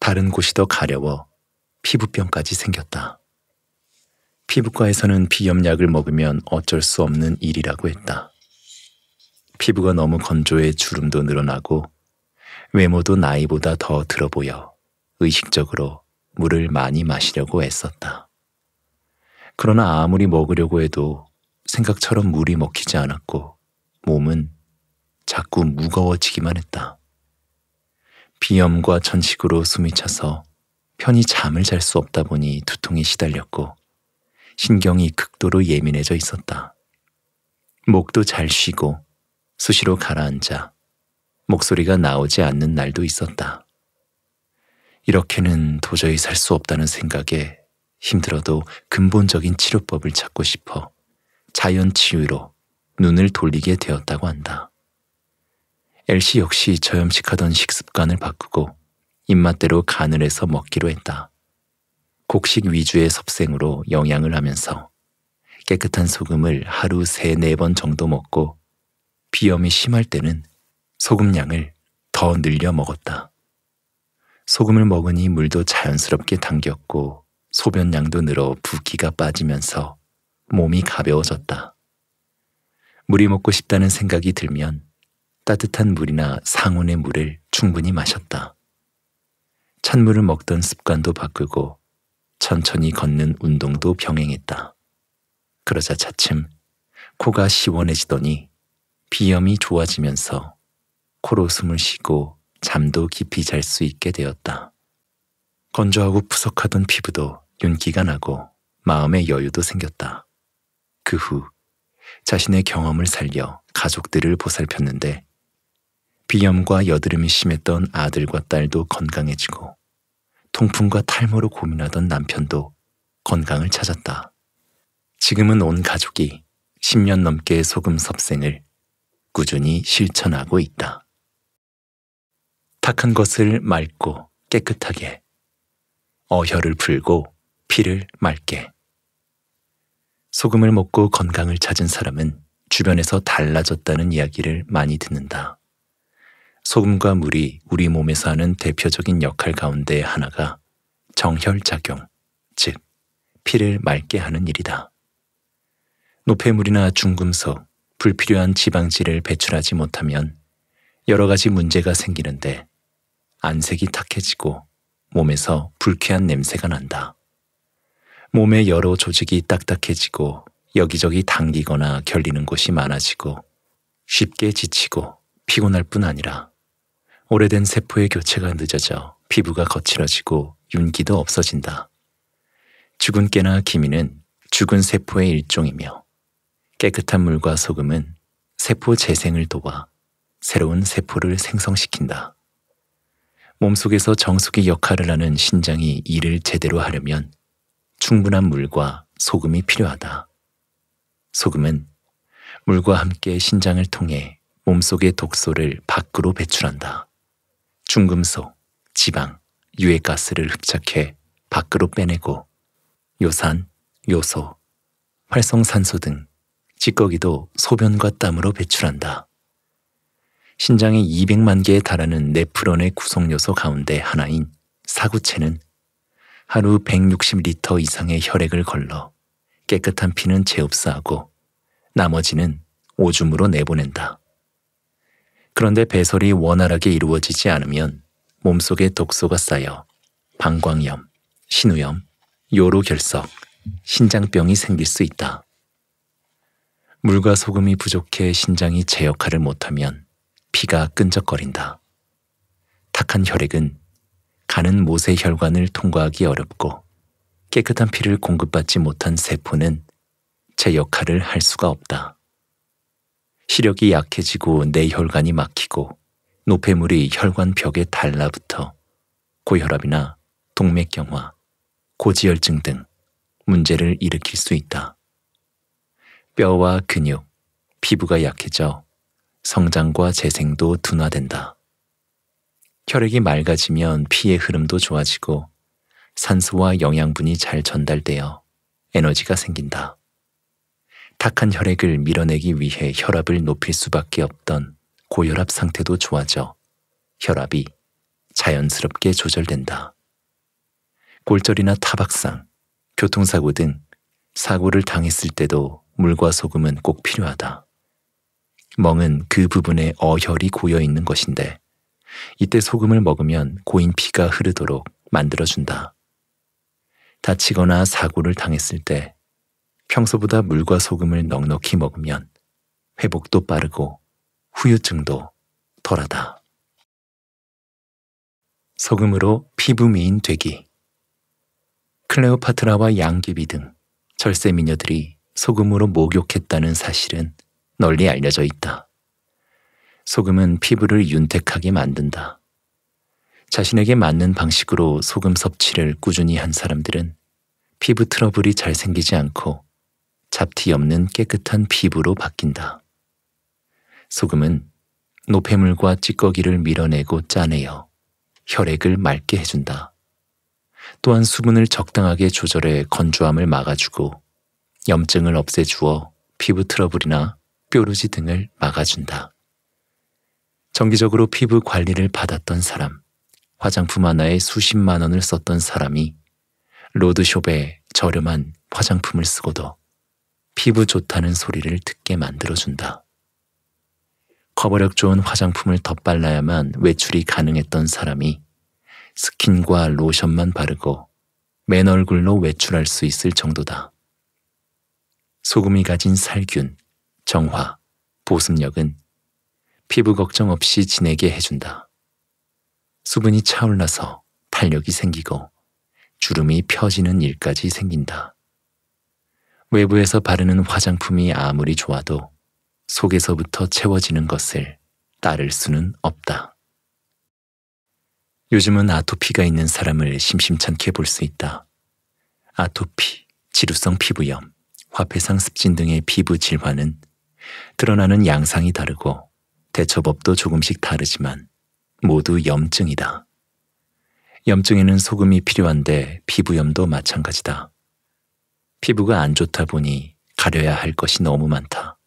다른 곳이 더 가려워 피부병까지 생겼다. 피부과에서는 비염약을 먹으면 어쩔 수 없는 일이라고 했다. 피부가 너무 건조해 주름도 늘어나고 외모도 나이보다 더 들어 보여 의식적으로 물을 많이 마시려고 애썼다. 그러나 아무리 먹으려고 해도 생각처럼 물이 먹히지 않았고 몸은 자꾸 무거워지기만 했다. 비염과 천식으로 숨이 차서 편히 잠을 잘 수 없다 보니 두통이 시달렸고 신경이 극도로 예민해져 있었다. 목도 잘 쉬고 수시로 가라앉아 목소리가 나오지 않는 날도 있었다. 이렇게는 도저히 살 수 없다는 생각에 힘들어도 근본적인 치료법을 찾고 싶어 자연 치유로 눈을 돌리게 되었다고 한다. 엘씨 역시 저염식하던 식습관을 바꾸고 입맛대로 간을 해서 먹기로 했다. 곡식 위주의 섭생으로 영양을 하면서 깨끗한 소금을 하루 세 네 번 정도 먹고 비염이 심할 때는 소금량을 더 늘려 먹었다. 소금을 먹으니 물도 자연스럽게 당겼고 소변량도 늘어 부기가 빠지면서 몸이 가벼워졌다. 물이 먹고 싶다는 생각이 들면 따뜻한 물이나 상온의 물을 충분히 마셨다. 찬물을 먹던 습관도 바꾸고 천천히 걷는 운동도 병행했다. 그러자 차츰 코가 시원해지더니 비염이 좋아지면서 코로 숨을 쉬고 잠도 깊이 잘 수 있게 되었다. 건조하고 푸석하던 피부도 윤기가 나고 마음의 여유도 생겼다. 그 후 자신의 경험을 살려 가족들을 보살폈는데 비염과 여드름이 심했던 아들과 딸도 건강해지고 통풍과 탈모로 고민하던 남편도 건강을 찾았다. 지금은 온 가족이 10년 넘게 소금 섭생을 꾸준히 실천하고 있다. 탁한 것을 맑고 깨끗하게 어혈을 풀고 피를 맑게 소금을 먹고 건강을 찾은 사람은 주변에서 달라졌다는 이야기를 많이 듣는다. 소금과 물이 우리 몸에서 하는 대표적인 역할 가운데 하나가 정혈작용, 즉 피를 맑게 하는 일이다. 노폐물이나 중금속, 불필요한 지방질을 배출하지 못하면 여러 가지 문제가 생기는데 안색이 탁해지고 몸에서 불쾌한 냄새가 난다. 몸의 여러 조직이 딱딱해지고 여기저기 당기거나 결리는 곳이 많아지고 쉽게 지치고 피곤할 뿐 아니라 오래된 세포의 교체가 늦어져 피부가 거칠어지고 윤기도 없어진다. 죽은 깨나 기미는 죽은 세포의 일종이며 깨끗한 물과 소금은 세포 재생을 도와 새로운 세포를 생성시킨다. 몸속에서 정수기 역할을 하는 신장이 일을 제대로 하려면 충분한 물과 소금이 필요하다. 소금은 물과 함께 신장을 통해 몸속의 독소를 밖으로 배출한다. 중금속, 지방, 유해가스를 흡착해 밖으로 빼내고 요산, 요소, 활성산소 등 찌꺼기도 소변과 땀으로 배출한다. 신장이 200만 개에 달하는 네프론의 구성 요소 가운데 하나인 사구체는 하루 160리터 이상의 혈액을 걸러 깨끗한 피는 재흡수하고 나머지는 오줌으로 내보낸다. 그런데 배설이 원활하게 이루어지지 않으면 몸속에 독소가 쌓여 방광염, 신우염, 요로결석, 신장병이 생길 수 있다. 물과 소금이 부족해 신장이 제 역할을 못하면 피가 끈적거린다. 탁한 혈액은 가는 모세 혈관을 통과하기 어렵고 깨끗한 피를 공급받지 못한 세포는 제 역할을 할 수가 없다. 시력이 약해지고 뇌혈관이 막히고 노폐물이 혈관 벽에 달라붙어 고혈압이나 동맥경화, 고지혈증 등 문제를 일으킬 수 있다. 뼈와 근육, 피부가 약해져 성장과 재생도 둔화된다. 혈액이 맑아지면 피의 흐름도 좋아지고 산소와 영양분이 잘 전달되어 에너지가 생긴다. 탁한 혈액을 밀어내기 위해 혈압을 높일 수밖에 없던 고혈압 상태도 좋아져 혈압이 자연스럽게 조절된다. 골절이나 타박상, 교통사고 등 사고를 당했을 때도 물과 소금은 꼭 필요하다. 멍은 그 부분에 어혈이 고여 있는 것인데 이때 소금을 먹으면 고인 피가 흐르도록 만들어준다. 다치거나 사고를 당했을 때 평소보다 물과 소금을 넉넉히 먹으면 회복도 빠르고 후유증도 덜하다. 소금으로 피부 미인 되기. 클레오파트라와 양귀비 등 절세 미녀들이 소금으로 목욕했다는 사실은 널리 알려져 있다. 소금은 피부를 윤택하게 만든다. 자신에게 맞는 방식으로 소금 섭취를 꾸준히 한 사람들은 피부 트러블이 잘 생기지 않고 잡티 없는 깨끗한 피부로 바뀐다. 소금은 노폐물과 찌꺼기를 밀어내고 짜내어 혈액을 맑게 해준다. 또한 수분을 적당하게 조절해 건조함을 막아주고 염증을 없애주어 피부 트러블이나 뾰루지 등을 막아준다. 정기적으로 피부 관리를 받았던 사람, 화장품 하나에 수십만 원을 썼던 사람이 로드숍에 저렴한 화장품을 쓰고도 피부 좋다는 소리를 듣게 만들어준다. 커버력 좋은 화장품을 덧발라야만 외출이 가능했던 사람이 스킨과 로션만 바르고 맨 얼굴로 외출할 수 있을 정도다. 소금이 가진 살균, 정화, 보습력은 피부 걱정 없이 지내게 해준다. 수분이 차올라서 탄력이 생기고 주름이 펴지는 일까지 생긴다. 외부에서 바르는 화장품이 아무리 좋아도 속에서부터 채워지는 것을 따를 수는 없다. 요즘은 아토피가 있는 사람을 심심찮게 볼 수 있다. 아토피, 지루성 피부염, 화폐상 습진 등의 피부 질환은 드러나는 양상이 다르고 대처법도 조금씩 다르지만 모두 염증이다. 염증에는 소금이 필요한데 피부염도 마찬가지다. 피부가 안 좋다 보니 가려야 할 것이 너무 많다.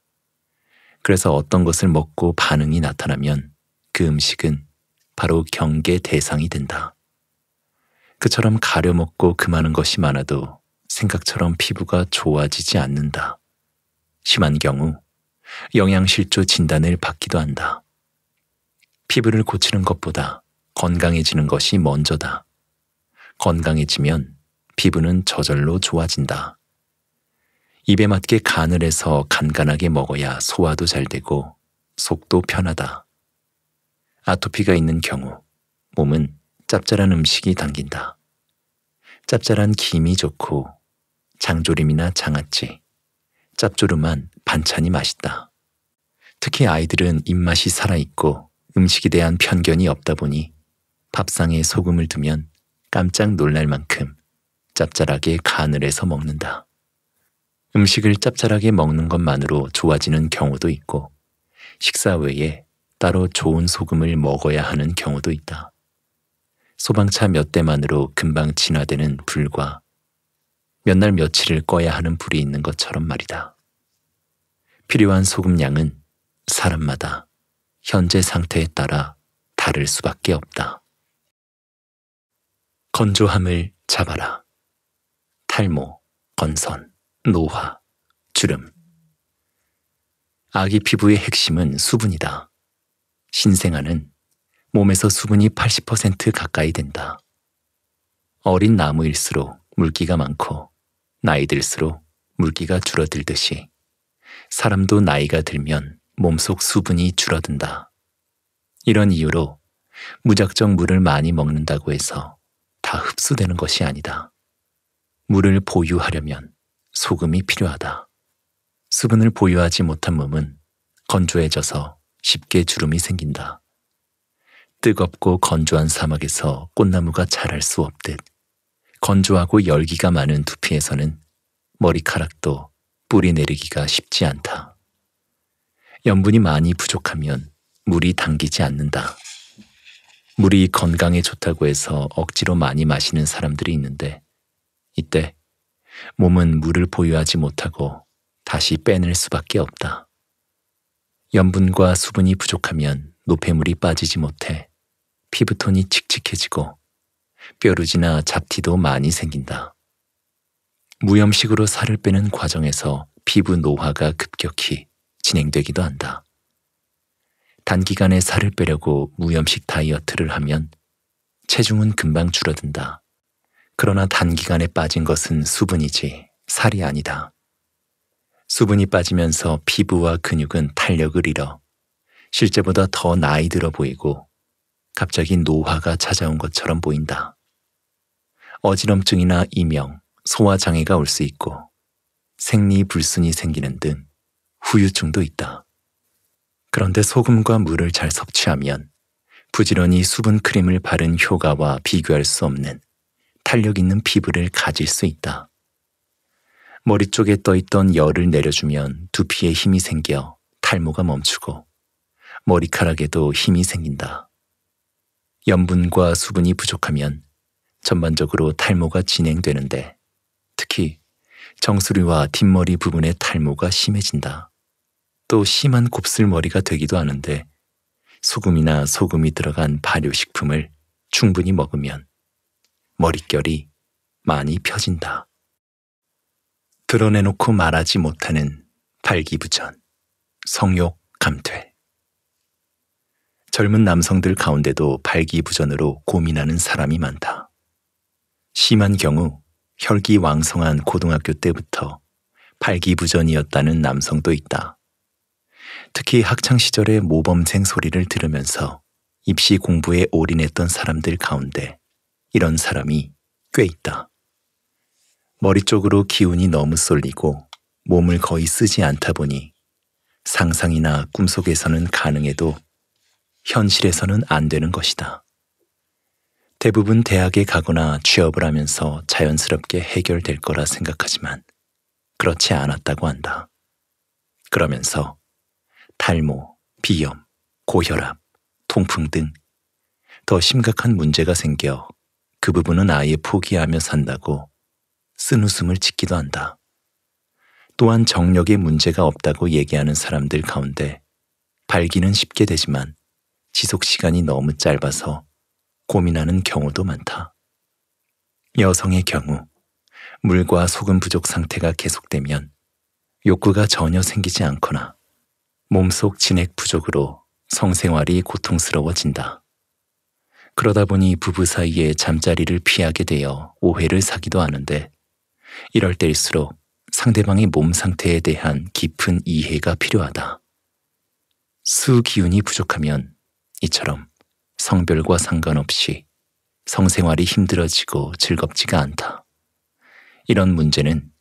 그래서 어떤 것을 먹고 반응이 나타나면 그 음식은 바로 경계 대상이 된다. 그처럼 가려 먹고 금하는 것이 많아도 생각처럼 피부가 좋아지지 않는다. 심한 경우 영양실조 진단을 받기도 한다. 피부를 고치는 것보다 건강해지는 것이 먼저다. 건강해지면 피부는 저절로 좋아진다. 입에 맞게 간을 해서 간간하게 먹어야 소화도 잘 되고 속도 편하다. 아토피가 있는 경우 몸은 짭짤한 음식이 당긴다. 짭짤한 김이 좋고 장조림이나 장아찌, 짭조름한 반찬이 맛있다. 특히 아이들은 입맛이 살아있고 음식에 대한 편견이 없다 보니 밥상에 소금을 두면 깜짝 놀랄 만큼 짭짤하게 간을 해서 먹는다. 음식을 짭짤하게 먹는 것만으로 좋아지는 경우도 있고 식사 외에 따로 좋은 소금을 먹어야 하는 경우도 있다. 소방차 몇 대만으로 금방 진화되는 불과 몇날 며칠을 꺼야 하는 불이 있는 것처럼 말이다. 필요한 소금 량은 사람마다 현재 상태에 따라 다를 수밖에 없다. 건조함을 잡아라. 탈모, 건선, 노화, 주름. 아기 피부의 핵심은 수분이다. 신생아는 몸에서 수분이 80% 가까이 된다. 어린 나무일수록 물기가 많고 나이 들수록 물기가 줄어들듯이 사람도 나이가 들면 몸속 수분이 줄어든다. 이런 이유로 무작정 물을 많이 먹는다고 해서 다 흡수되는 것이 아니다. 물을 보유하려면 소금이 필요하다. 수분을 보유하지 못한 몸은 건조해져서 쉽게 주름이 생긴다. 뜨겁고 건조한 사막에서 꽃나무가 자랄 수 없듯 건조하고 열기가 많은 두피에서는 머리카락도 뿌리 내리기가 쉽지 않다. 염분이 많이 부족하면 물이 당기지 않는다. 물이 건강에 좋다고 해서 억지로 많이 마시는 사람들이 있는데 이때 몸은 물을 보유하지 못하고 다시 빼낼 수밖에 없다. 염분과 수분이 부족하면 노폐물이 빠지지 못해 피부톤이 칙칙해지고 뾰루지나 잡티도 많이 생긴다. 무염식으로 살을 빼는 과정에서 피부 노화가 급격히 진행되기도 한다. 단기간에 살을 빼려고 무염식 다이어트를 하면 체중은 금방 줄어든다. 그러나 단기간에 빠진 것은 수분이지 살이 아니다. 수분이 빠지면서 피부와 근육은 탄력을 잃어 실제보다 더 나이 들어 보이고 갑자기 노화가 찾아온 것처럼 보인다. 어지럼증이나 이명, 소화 장애가 올 수 있고 생리 불순이 생기는 등 후유증도 있다. 그런데 소금과 물을 잘 섭취하면 부지런히 수분 크림을 바른 효과와 비교할 수 없는 탄력 있는 피부를 가질 수 있다. 머리 쪽에 떠있던 열을 내려주면 두피에 힘이 생겨 탈모가 멈추고 머리카락에도 힘이 생긴다. 염분과 수분이 부족하면 전반적으로 탈모가 진행되는데 특히 정수리와 뒷머리 부분의 탈모가 심해진다. 또 심한 곱슬머리가 되기도 하는데 소금이나 소금이 들어간 발효식품을 충분히 먹으면 머릿결이 많이 펴진다. 드러내놓고 말하지 못하는 발기부전, 성욕 감퇴. 젊은 남성들 가운데도 발기부전으로 고민하는 사람이 많다. 심한 경우 혈기 왕성한 고등학교 때부터 발기부전이었다는 남성도 있다. 특히 학창시절의 모범생 소리를 들으면서 입시 공부에 올인했던 사람들 가운데 이런 사람이 꽤 있다. 머리 쪽으로 기운이 너무 쏠리고 몸을 거의 쓰지 않다 보니 상상이나 꿈속에서는 가능해도 현실에서는 안 되는 것이다. 대부분 대학에 가거나 취업을 하면서 자연스럽게 해결될 거라 생각하지만 그렇지 않았다고 한다. 그러면서 탈모, 비염, 고혈압, 통풍 등 더 심각한 문제가 생겨 그 부분은 아예 포기하며 산다고 쓴웃음을 짓기도 한다. 또한 정력에 문제가 없다고 얘기하는 사람들 가운데 발기는 쉽게 되지만 지속 시간이 너무 짧아서 고민하는 경우도 많다. 여성의 경우 물과 소금 부족 상태가 계속되면 욕구가 전혀 생기지 않거나 몸속 진액 부족으로 성생활이 고통스러워진다. 그러다 보니 부부 사이에 잠자리를 피하게 되어 오해를 사기도 하는데 이럴 때일수록 상대방의 몸 상태에 대한 깊은 이해가 필요하다. 수 기운이 부족하면 이처럼 성별과 상관없이 성생활이 힘들어지고 즐겁지가 않다. 이런 문제는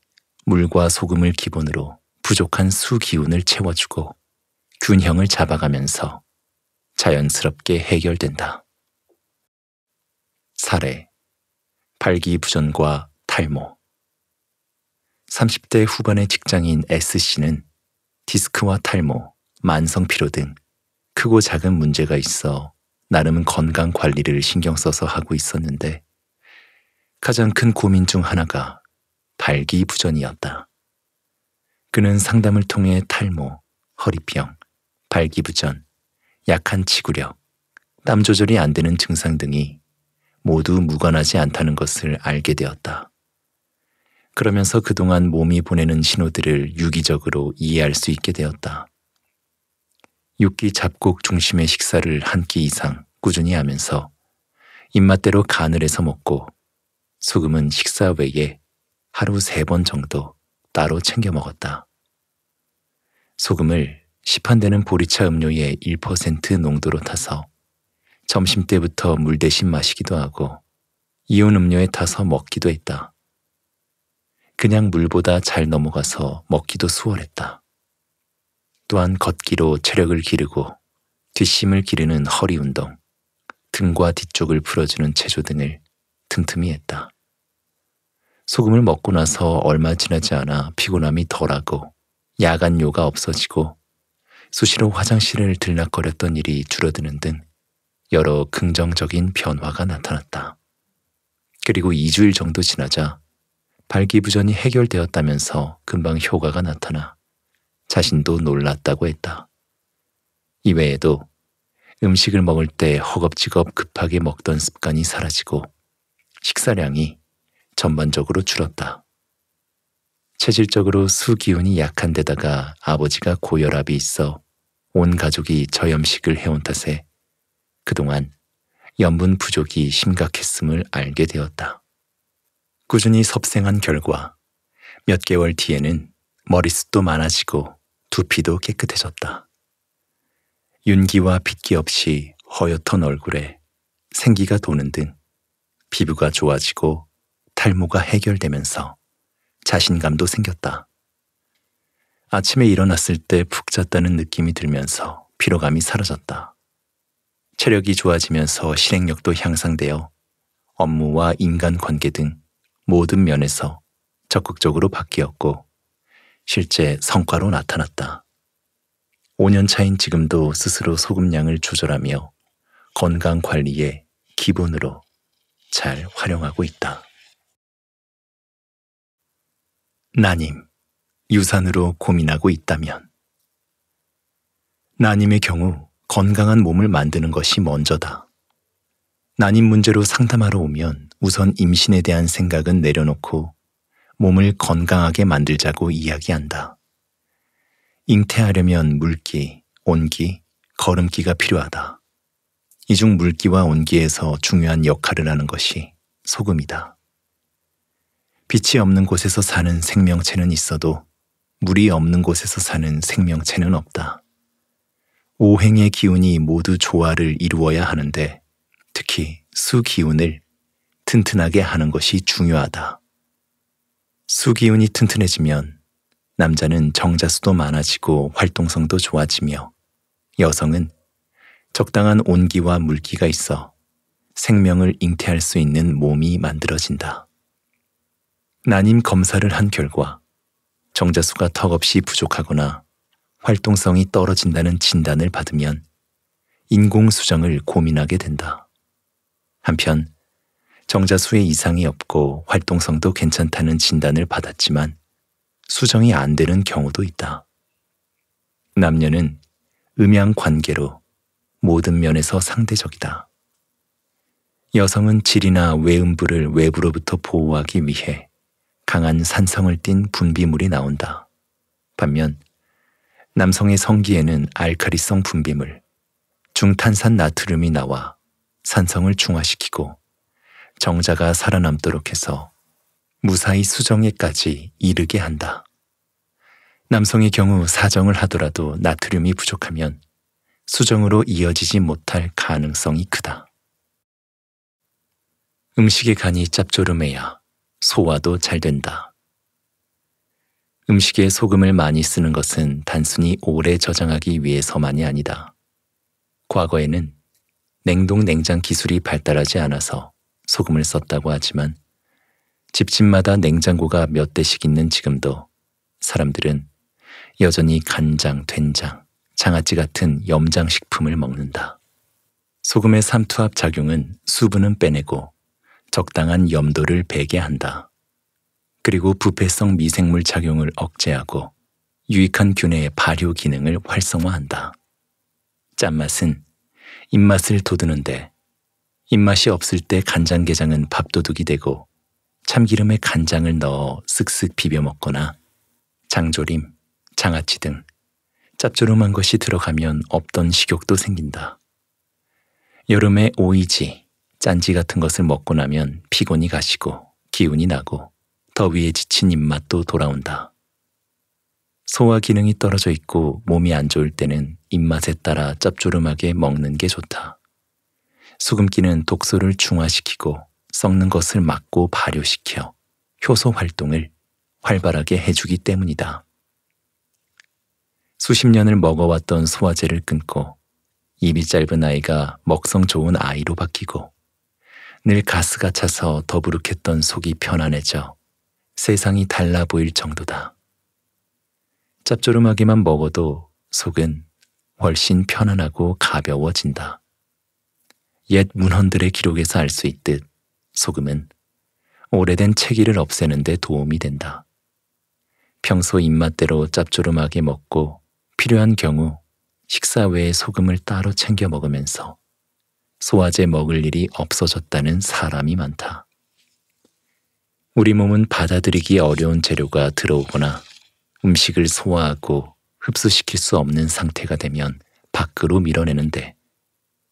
물과 소금을 기본으로 부족한 수기운을 채워주고 균형을 잡아가면서 자연스럽게 해결된다. 사례 발기부전과 탈모 30대 후반의 직장인 S씨는 디스크와 탈모, 만성피로 등 크고 작은 문제가 있어 나름 건강 관리를 신경 써서 하고 있었는데 가장 큰 고민 중 하나가 발기부전이었다. 그는 상담을 통해 탈모, 허리병, 발기부전, 약한 치구력, 땀 조절이 안 되는 증상 등이 모두 무관하지 않다는 것을 알게 되었다. 그러면서 그동안 몸이 보내는 신호들을 유기적으로 이해할 수 있게 되었다. 육기 잡곡 중심의 식사를 한 끼 이상 꾸준히 하면서 입맛대로 간을 해서 먹고 소금은 식사 외에 하루 세 번 정도 따로 챙겨 먹었다. 소금을 시판되는 보리차 음료의 1% 농도로 타서 점심 때부터 물 대신 마시기도 하고 이온 음료에 타서 먹기도 했다. 그냥 물보다 잘 넘어가서 먹기도 수월했다. 또한 걷기로 체력을 기르고 뒷심을 기르는 허리 운동, 등과 뒤쪽을 풀어주는 체조 등을 틈틈이 했다. 소금을 먹고 나서 얼마 지나지 않아 피곤함이 덜하고 야간 요가 없어지고 수시로 화장실을 들락거렸던 일이 줄어드는 등 여러 긍정적인 변화가 나타났다. 그리고 2주일 정도 지나자 발기부전이 해결되었다면서 금방 효과가 나타나 자신도 놀랐다고 했다. 이외에도 음식을 먹을 때 허겁지겁 급하게 먹던 습관이 사라지고 식사량이 전반적으로 줄었다. 체질적으로 수기운이 약한 데다가 아버지가 고혈압이 있어 온 가족이 저염식을 해온 탓에 그동안 염분 부족이 심각했음을 알게 되었다. 꾸준히 섭생한 결과 몇 개월 뒤에는 머릿숱도 많아지고 두피도 깨끗해졌다. 윤기와 핏기 없이 허옇던 얼굴에 생기가 도는 등 피부가 좋아지고 탈모가 해결되면서 자신감도 생겼다. 아침에 일어났을 때 푹 잤다는 느낌이 들면서 피로감이 사라졌다. 체력이 좋아지면서 실행력도 향상되어 업무와 인간관계 등 모든 면에서 적극적으로 바뀌었고 실제 성과로 나타났다. 5년 차인 지금도 스스로 소금량을 조절하며 건강 관리에 기본으로 잘 활용하고 있다. 나님, 유산으로 고민하고 있다면 나님의 경우 건강한 몸을 만드는 것이 먼저다. 난임 문제로 상담하러 오면 우선 임신에 대한 생각은 내려놓고 몸을 건강하게 만들자고 이야기한다. 잉태하려면 물기, 온기, 걸음기가 필요하다. 이 중 물기와 온기에서 중요한 역할을 하는 것이 소금이다. 빛이 없는 곳에서 사는 생명체는 있어도 물이 없는 곳에서 사는 생명체는 없다. 오행의 기운이 모두 조화를 이루어야 하는데 특히 수기운을 튼튼하게 하는 것이 중요하다. 수기운이 튼튼해지면 남자는 정자수도 많아지고 활동성도 좋아지며 여성은 적당한 온기와 물기가 있어 생명을 잉태할 수 있는 몸이 만들어진다. 난임 검사를 한 결과 정자수가 턱없이 부족하거나 활동성이 떨어진다는 진단을 받으면 인공수정을 고민하게 된다. 한편 정자 수에 이상이 없고 활동성도 괜찮다는 진단을 받았지만 수정이 안 되는 경우도 있다. 남녀는 음양 관계로 모든 면에서 상대적이다. 여성은 질이나 외음부를 외부로부터 보호하기 위해 강한 산성을 띤 분비물이 나온다. 반면 남성의 성기에는 알카리성 분비물, 중탄산 나트륨이 나와 산성을 중화시키고 정자가 살아남도록 해서 무사히 수정에까지 이르게 한다. 남성의 경우 사정을 하더라도 나트륨이 부족하면 수정으로 이어지지 못할 가능성이 크다. 음식의 간이 짭조름해야 소화도 잘 된다. 음식에 소금을 많이 쓰는 것은 단순히 오래 저장하기 위해서만이 아니다. 과거에는 냉동 냉장 기술이 발달하지 않아서 소금을 썼다고 하지만 집집마다 냉장고가 몇 대씩 있는 지금도 사람들은 여전히 간장, 된장, 장아찌 같은 염장식품을 먹는다. 소금의 삼투압 작용은 수분은 빼내고 적당한 염도를 배게 한다. 그리고 부패성 미생물 작용을 억제하고 유익한 균의 발효 기능을 활성화한다. 짠맛은 입맛을 돋우는데 입맛이 없을 때 간장게장은 밥도둑이 되고 참기름에 간장을 넣어 쓱쓱 비벼 먹거나 장조림, 장아찌 등 짭조름한 것이 들어가면 없던 식욕도 생긴다. 여름에 오이지, 짠지 같은 것을 먹고 나면 피곤이 가시고 기운이 나고 더위에 지친 입맛도 돌아온다. 소화 기능이 떨어져 있고 몸이 안 좋을 때는 입맛에 따라 짭조름하게 먹는 게 좋다. 수금기는 독소를 중화시키고 썩는 것을 막고 발효시켜 효소 활동을 활발하게 해주기 때문이다. 수십 년을 먹어왔던 소화제를 끊고 입이 짧은 아이가 먹성 좋은 아이로 바뀌고 늘 가스가 차서 더부룩했던 속이 편안해져 세상이 달라 보일 정도다. 짭조름하게만 먹어도 속은 훨씬 편안하고 가벼워진다. 옛 문헌들의 기록에서 알 수 있듯 소금은 오래된 체기를 없애는 데 도움이 된다. 평소 입맛대로 짭조름하게 먹고 필요한 경우 식사 외에 소금을 따로 챙겨 먹으면서 소화제 먹을 일이 없어졌다는 사람이 많다. 우리 몸은 받아들이기 어려운 재료가 들어오거나 음식을 소화하고 흡수시킬 수 없는 상태가 되면 밖으로 밀어내는데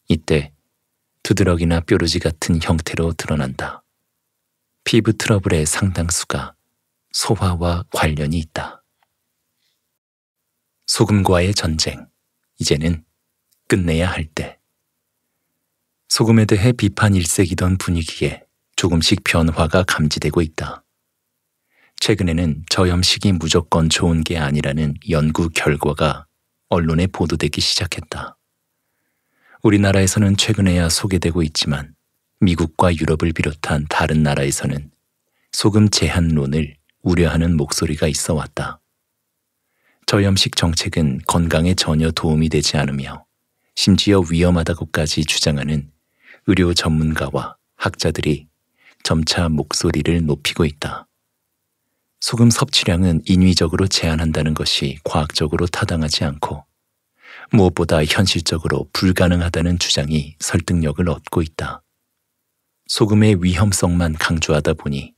이때 두드러기나 뾰루지 같은 형태로 드러난다. 피부 트러블의 상당수가 소화와 관련이 있다. 소금과의 전쟁. 이제는 끝내야 할 때. 소금에 대해 비판 일색이던 분위기에 조금씩 변화가 감지되고 있다. 최근에는 저염식이 무조건 좋은 게 아니라는 연구 결과가 언론에 보도되기 시작했다. 우리나라에서는 최근에야 소개되고 있지만 미국과 유럽을 비롯한 다른 나라에서는 소금 제한론을 우려하는 목소리가 있어 왔다. 저염식 정책은 건강에 전혀 도움이 되지 않으며 심지어 위험하다고까지 주장하는 의료 전문가와 학자들이 점차 목소리를 높이고 있다. 소금 섭취량은 인위적으로 제한한다는 것이 과학적으로 타당하지 않고 무엇보다 현실적으로 불가능하다는 주장이 설득력을 얻고 있다. 소금의 위험성만 강조하다 보니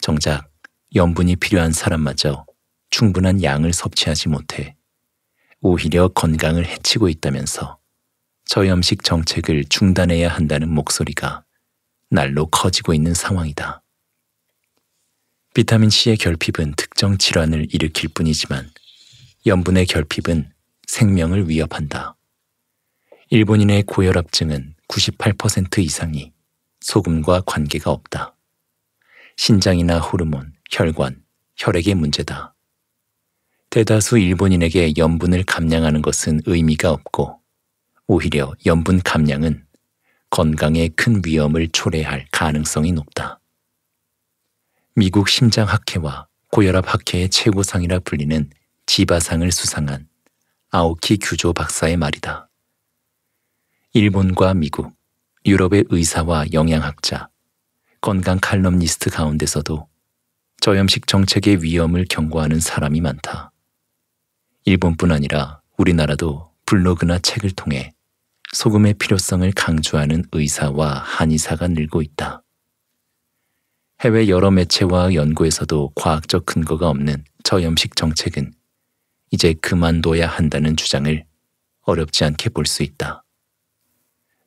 정작 염분이 필요한 사람마저 충분한 양을 섭취하지 못해 오히려 건강을 해치고 있다면서 저염식 정책을 중단해야 한다는 목소리가 날로 커지고 있는 상황이다. 비타민C의 결핍은 특정 질환을 일으킬 뿐이지만 염분의 결핍은 생명을 위협한다. 일본인의 고혈압증은 98% 이상이 소금과 관계가 없다. 신장이나 호르몬, 혈관, 혈액의 문제다. 대다수 일본인에게 염분을 감량하는 것은 의미가 없고 오히려 염분 감량은 건강에 큰 위험을 초래할 가능성이 높다. 미국 심장학회와 고혈압학회의 최고상이라 불리는 지바상을 수상한 아오키 규조 박사의 말이다. 일본과 미국, 유럽의 의사와 영양학자, 건강 칼럼니스트 가운데서도 저염식 정책의 위험을 경고하는 사람이 많다. 일본뿐 아니라 우리나라도 블로그나 책을 통해 소금의 필요성을 강조하는 의사와 한의사가 늘고 있다. 해외 여러 매체와 연구에서도 과학적 근거가 없는 저염식 정책은 이제 그만둬야 한다는 주장을 어렵지 않게 볼 수 있다.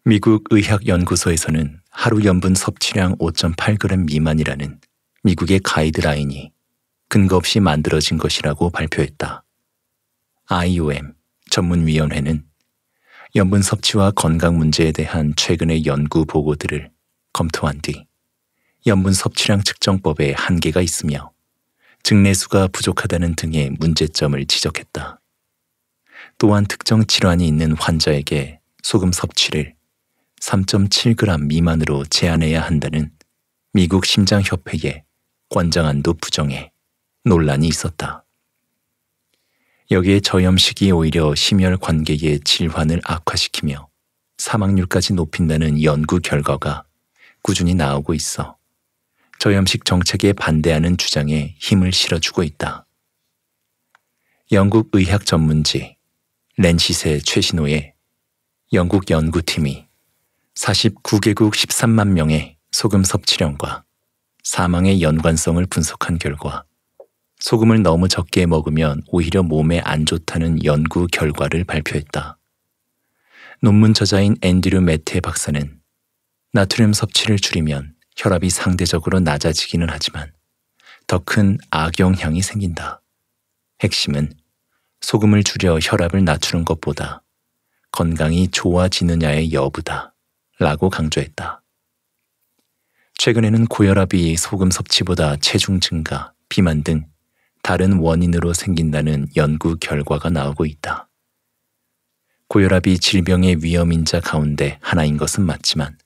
미국 의학연구소에서는 하루 염분 섭취량 5.8g 미만이라는 미국의 가이드라인이 근거 없이 만들어진 것이라고 발표했다. IOM 전문위원회는 염분 섭취와 건강 문제에 대한 최근의 연구 보고들을 검토한 뒤 염분 섭취량 측정법에 한계가 있으며 증례수가 부족하다는 등의 문제점을 지적했다. 또한 특정 질환이 있는 환자에게 소금 섭취를 3.7g 미만으로 제한해야 한다는 미국 심장협회의 권장안도 부정해 논란이 있었다. 여기에 저염식이 오히려 심혈 관계의 질환을 악화시키며 사망률까지 높인다는 연구 결과가 꾸준히 나오고 있어 저염식 정책에 반대하는 주장에 힘을 실어주고 있다. 영국 의학 전문지 렌시세 최신호의 영국 연구팀이 49개국 13만 명의 소금 섭취량과 사망의 연관성을 분석한 결과 소금을 너무 적게 먹으면 오히려 몸에 안 좋다는 연구 결과를 발표했다. 논문 저자인 앤드류 매트의 박사는 나트륨 섭취를 줄이면 혈압이 상대적으로 낮아지기는 하지만 더 큰 악영향이 생긴다. 핵심은 소금을 줄여 혈압을 낮추는 것보다 건강이 좋아지느냐의 여부다. 라고 강조했다. 최근에는 고혈압이 소금 섭취보다 체중 증가, 비만 등 다른 원인으로 생긴다는 연구 결과가 나오고 있다. 고혈압이 질병의 위험인자 가운데 하나인 것은 맞지만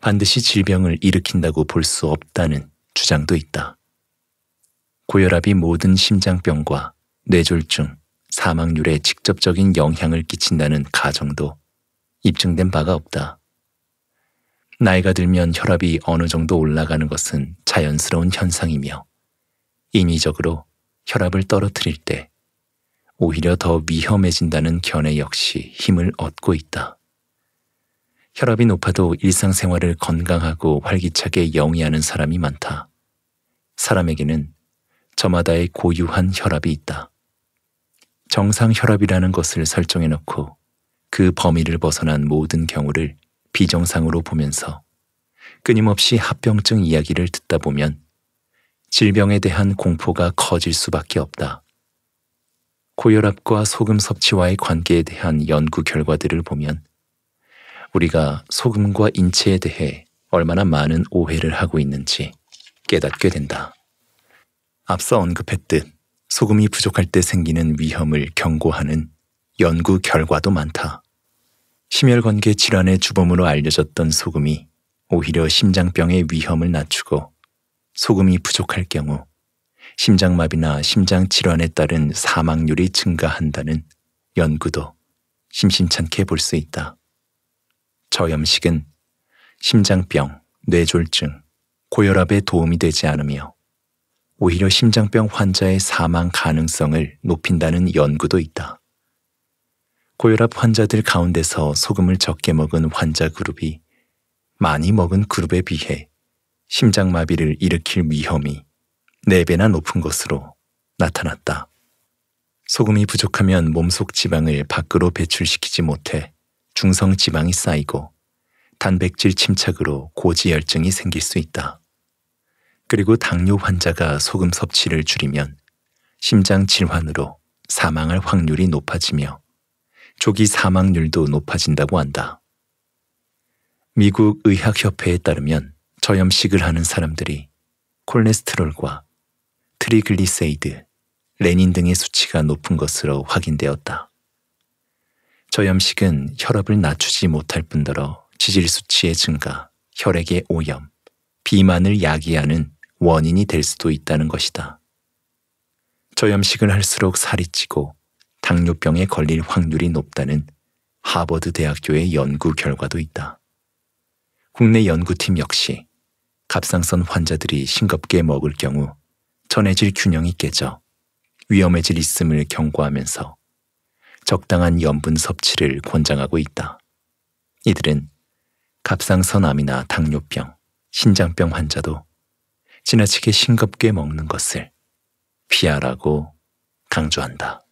반드시 질병을 일으킨다고 볼 수 없다는 주장도 있다. 고혈압이 모든 심장병과 뇌졸중, 사망률에 직접적인 영향을 끼친다는 가정도 입증된 바가 없다. 나이가 들면 혈압이 어느 정도 올라가는 것은 자연스러운 현상이며 인위적으로 혈압을 떨어뜨릴 때 오히려 더 위험해진다는 견해 역시 힘을 얻고 있다. 혈압이 높아도 일상생활을 건강하고 활기차게 영위하는 사람이 많다. 사람에게는 저마다의 고유한 혈압이 있다. 정상 혈압이라는 것을 설정해 놓고 그 범위를 벗어난 모든 경우를 비정상으로 보면서 끊임없이 합병증 이야기를 듣다 보면 질병에 대한 공포가 커질 수밖에 없다. 고혈압과 소금 섭취와의 관계에 대한 연구 결과들을 보면 우리가 소금과 인체에 대해 얼마나 많은 오해를 하고 있는지 깨닫게 된다. 앞서 언급했듯 소금이 부족할 때 생기는 위험을 경고하는 연구 결과도 많다. 심혈관계 질환의 주범으로 알려졌던 소금이 오히려 심장병의 위험을 낮추고 소금이 부족할 경우 심장마비나 심장 질환에 따른 사망률이 증가한다는 연구도 심심찮게 볼 수 있다. 저염식은 심장병, 뇌졸증 고혈압에 도움이 되지 않으며 오히려 심장병 환자의 사망 가능성을 높인다는 연구도 있다. 고혈압 환자들 가운데서 소금을 적게 먹은 환자 그룹이 많이 먹은 그룹에 비해 심장마비를 일으킬 위험이 4배나 높은 것으로 나타났다. 소금이 부족하면 몸속 지방을 밖으로 배출시키지 못해 중성 지방이 쌓이고 단백질 침착으로 고지혈증이 생길 수 있다. 그리고 당뇨 환자가 소금 섭취를 줄이면 심장 질환으로 사망할 확률이 높아지며 조기 사망률도 높아진다고 한다. 미국 의학협회에 따르면 저염식을 하는 사람들이 콜레스테롤과 트리글리세이드, 레닌 등의 수치가 높은 것으로 확인되었다. 저염식은 혈압을 낮추지 못할 뿐더러 지질 수치의 증가, 혈액의 오염, 비만을 야기하는 원인이 될 수도 있다는 것이다. 저염식을 할수록 살이 찌고 당뇨병에 걸릴 확률이 높다는 하버드 대학교의 연구 결과도 있다. 국내 연구팀 역시 갑상선 환자들이 싱겁게 먹을 경우 전해질 균형이 깨져 위험해질 있음을 경고하면서 적당한 염분 섭취를 권장하고 있다. 이들은 갑상선암이나 당뇨병, 신장병 환자도 지나치게 싱겁게 먹는 것을 피하라고 강조한다.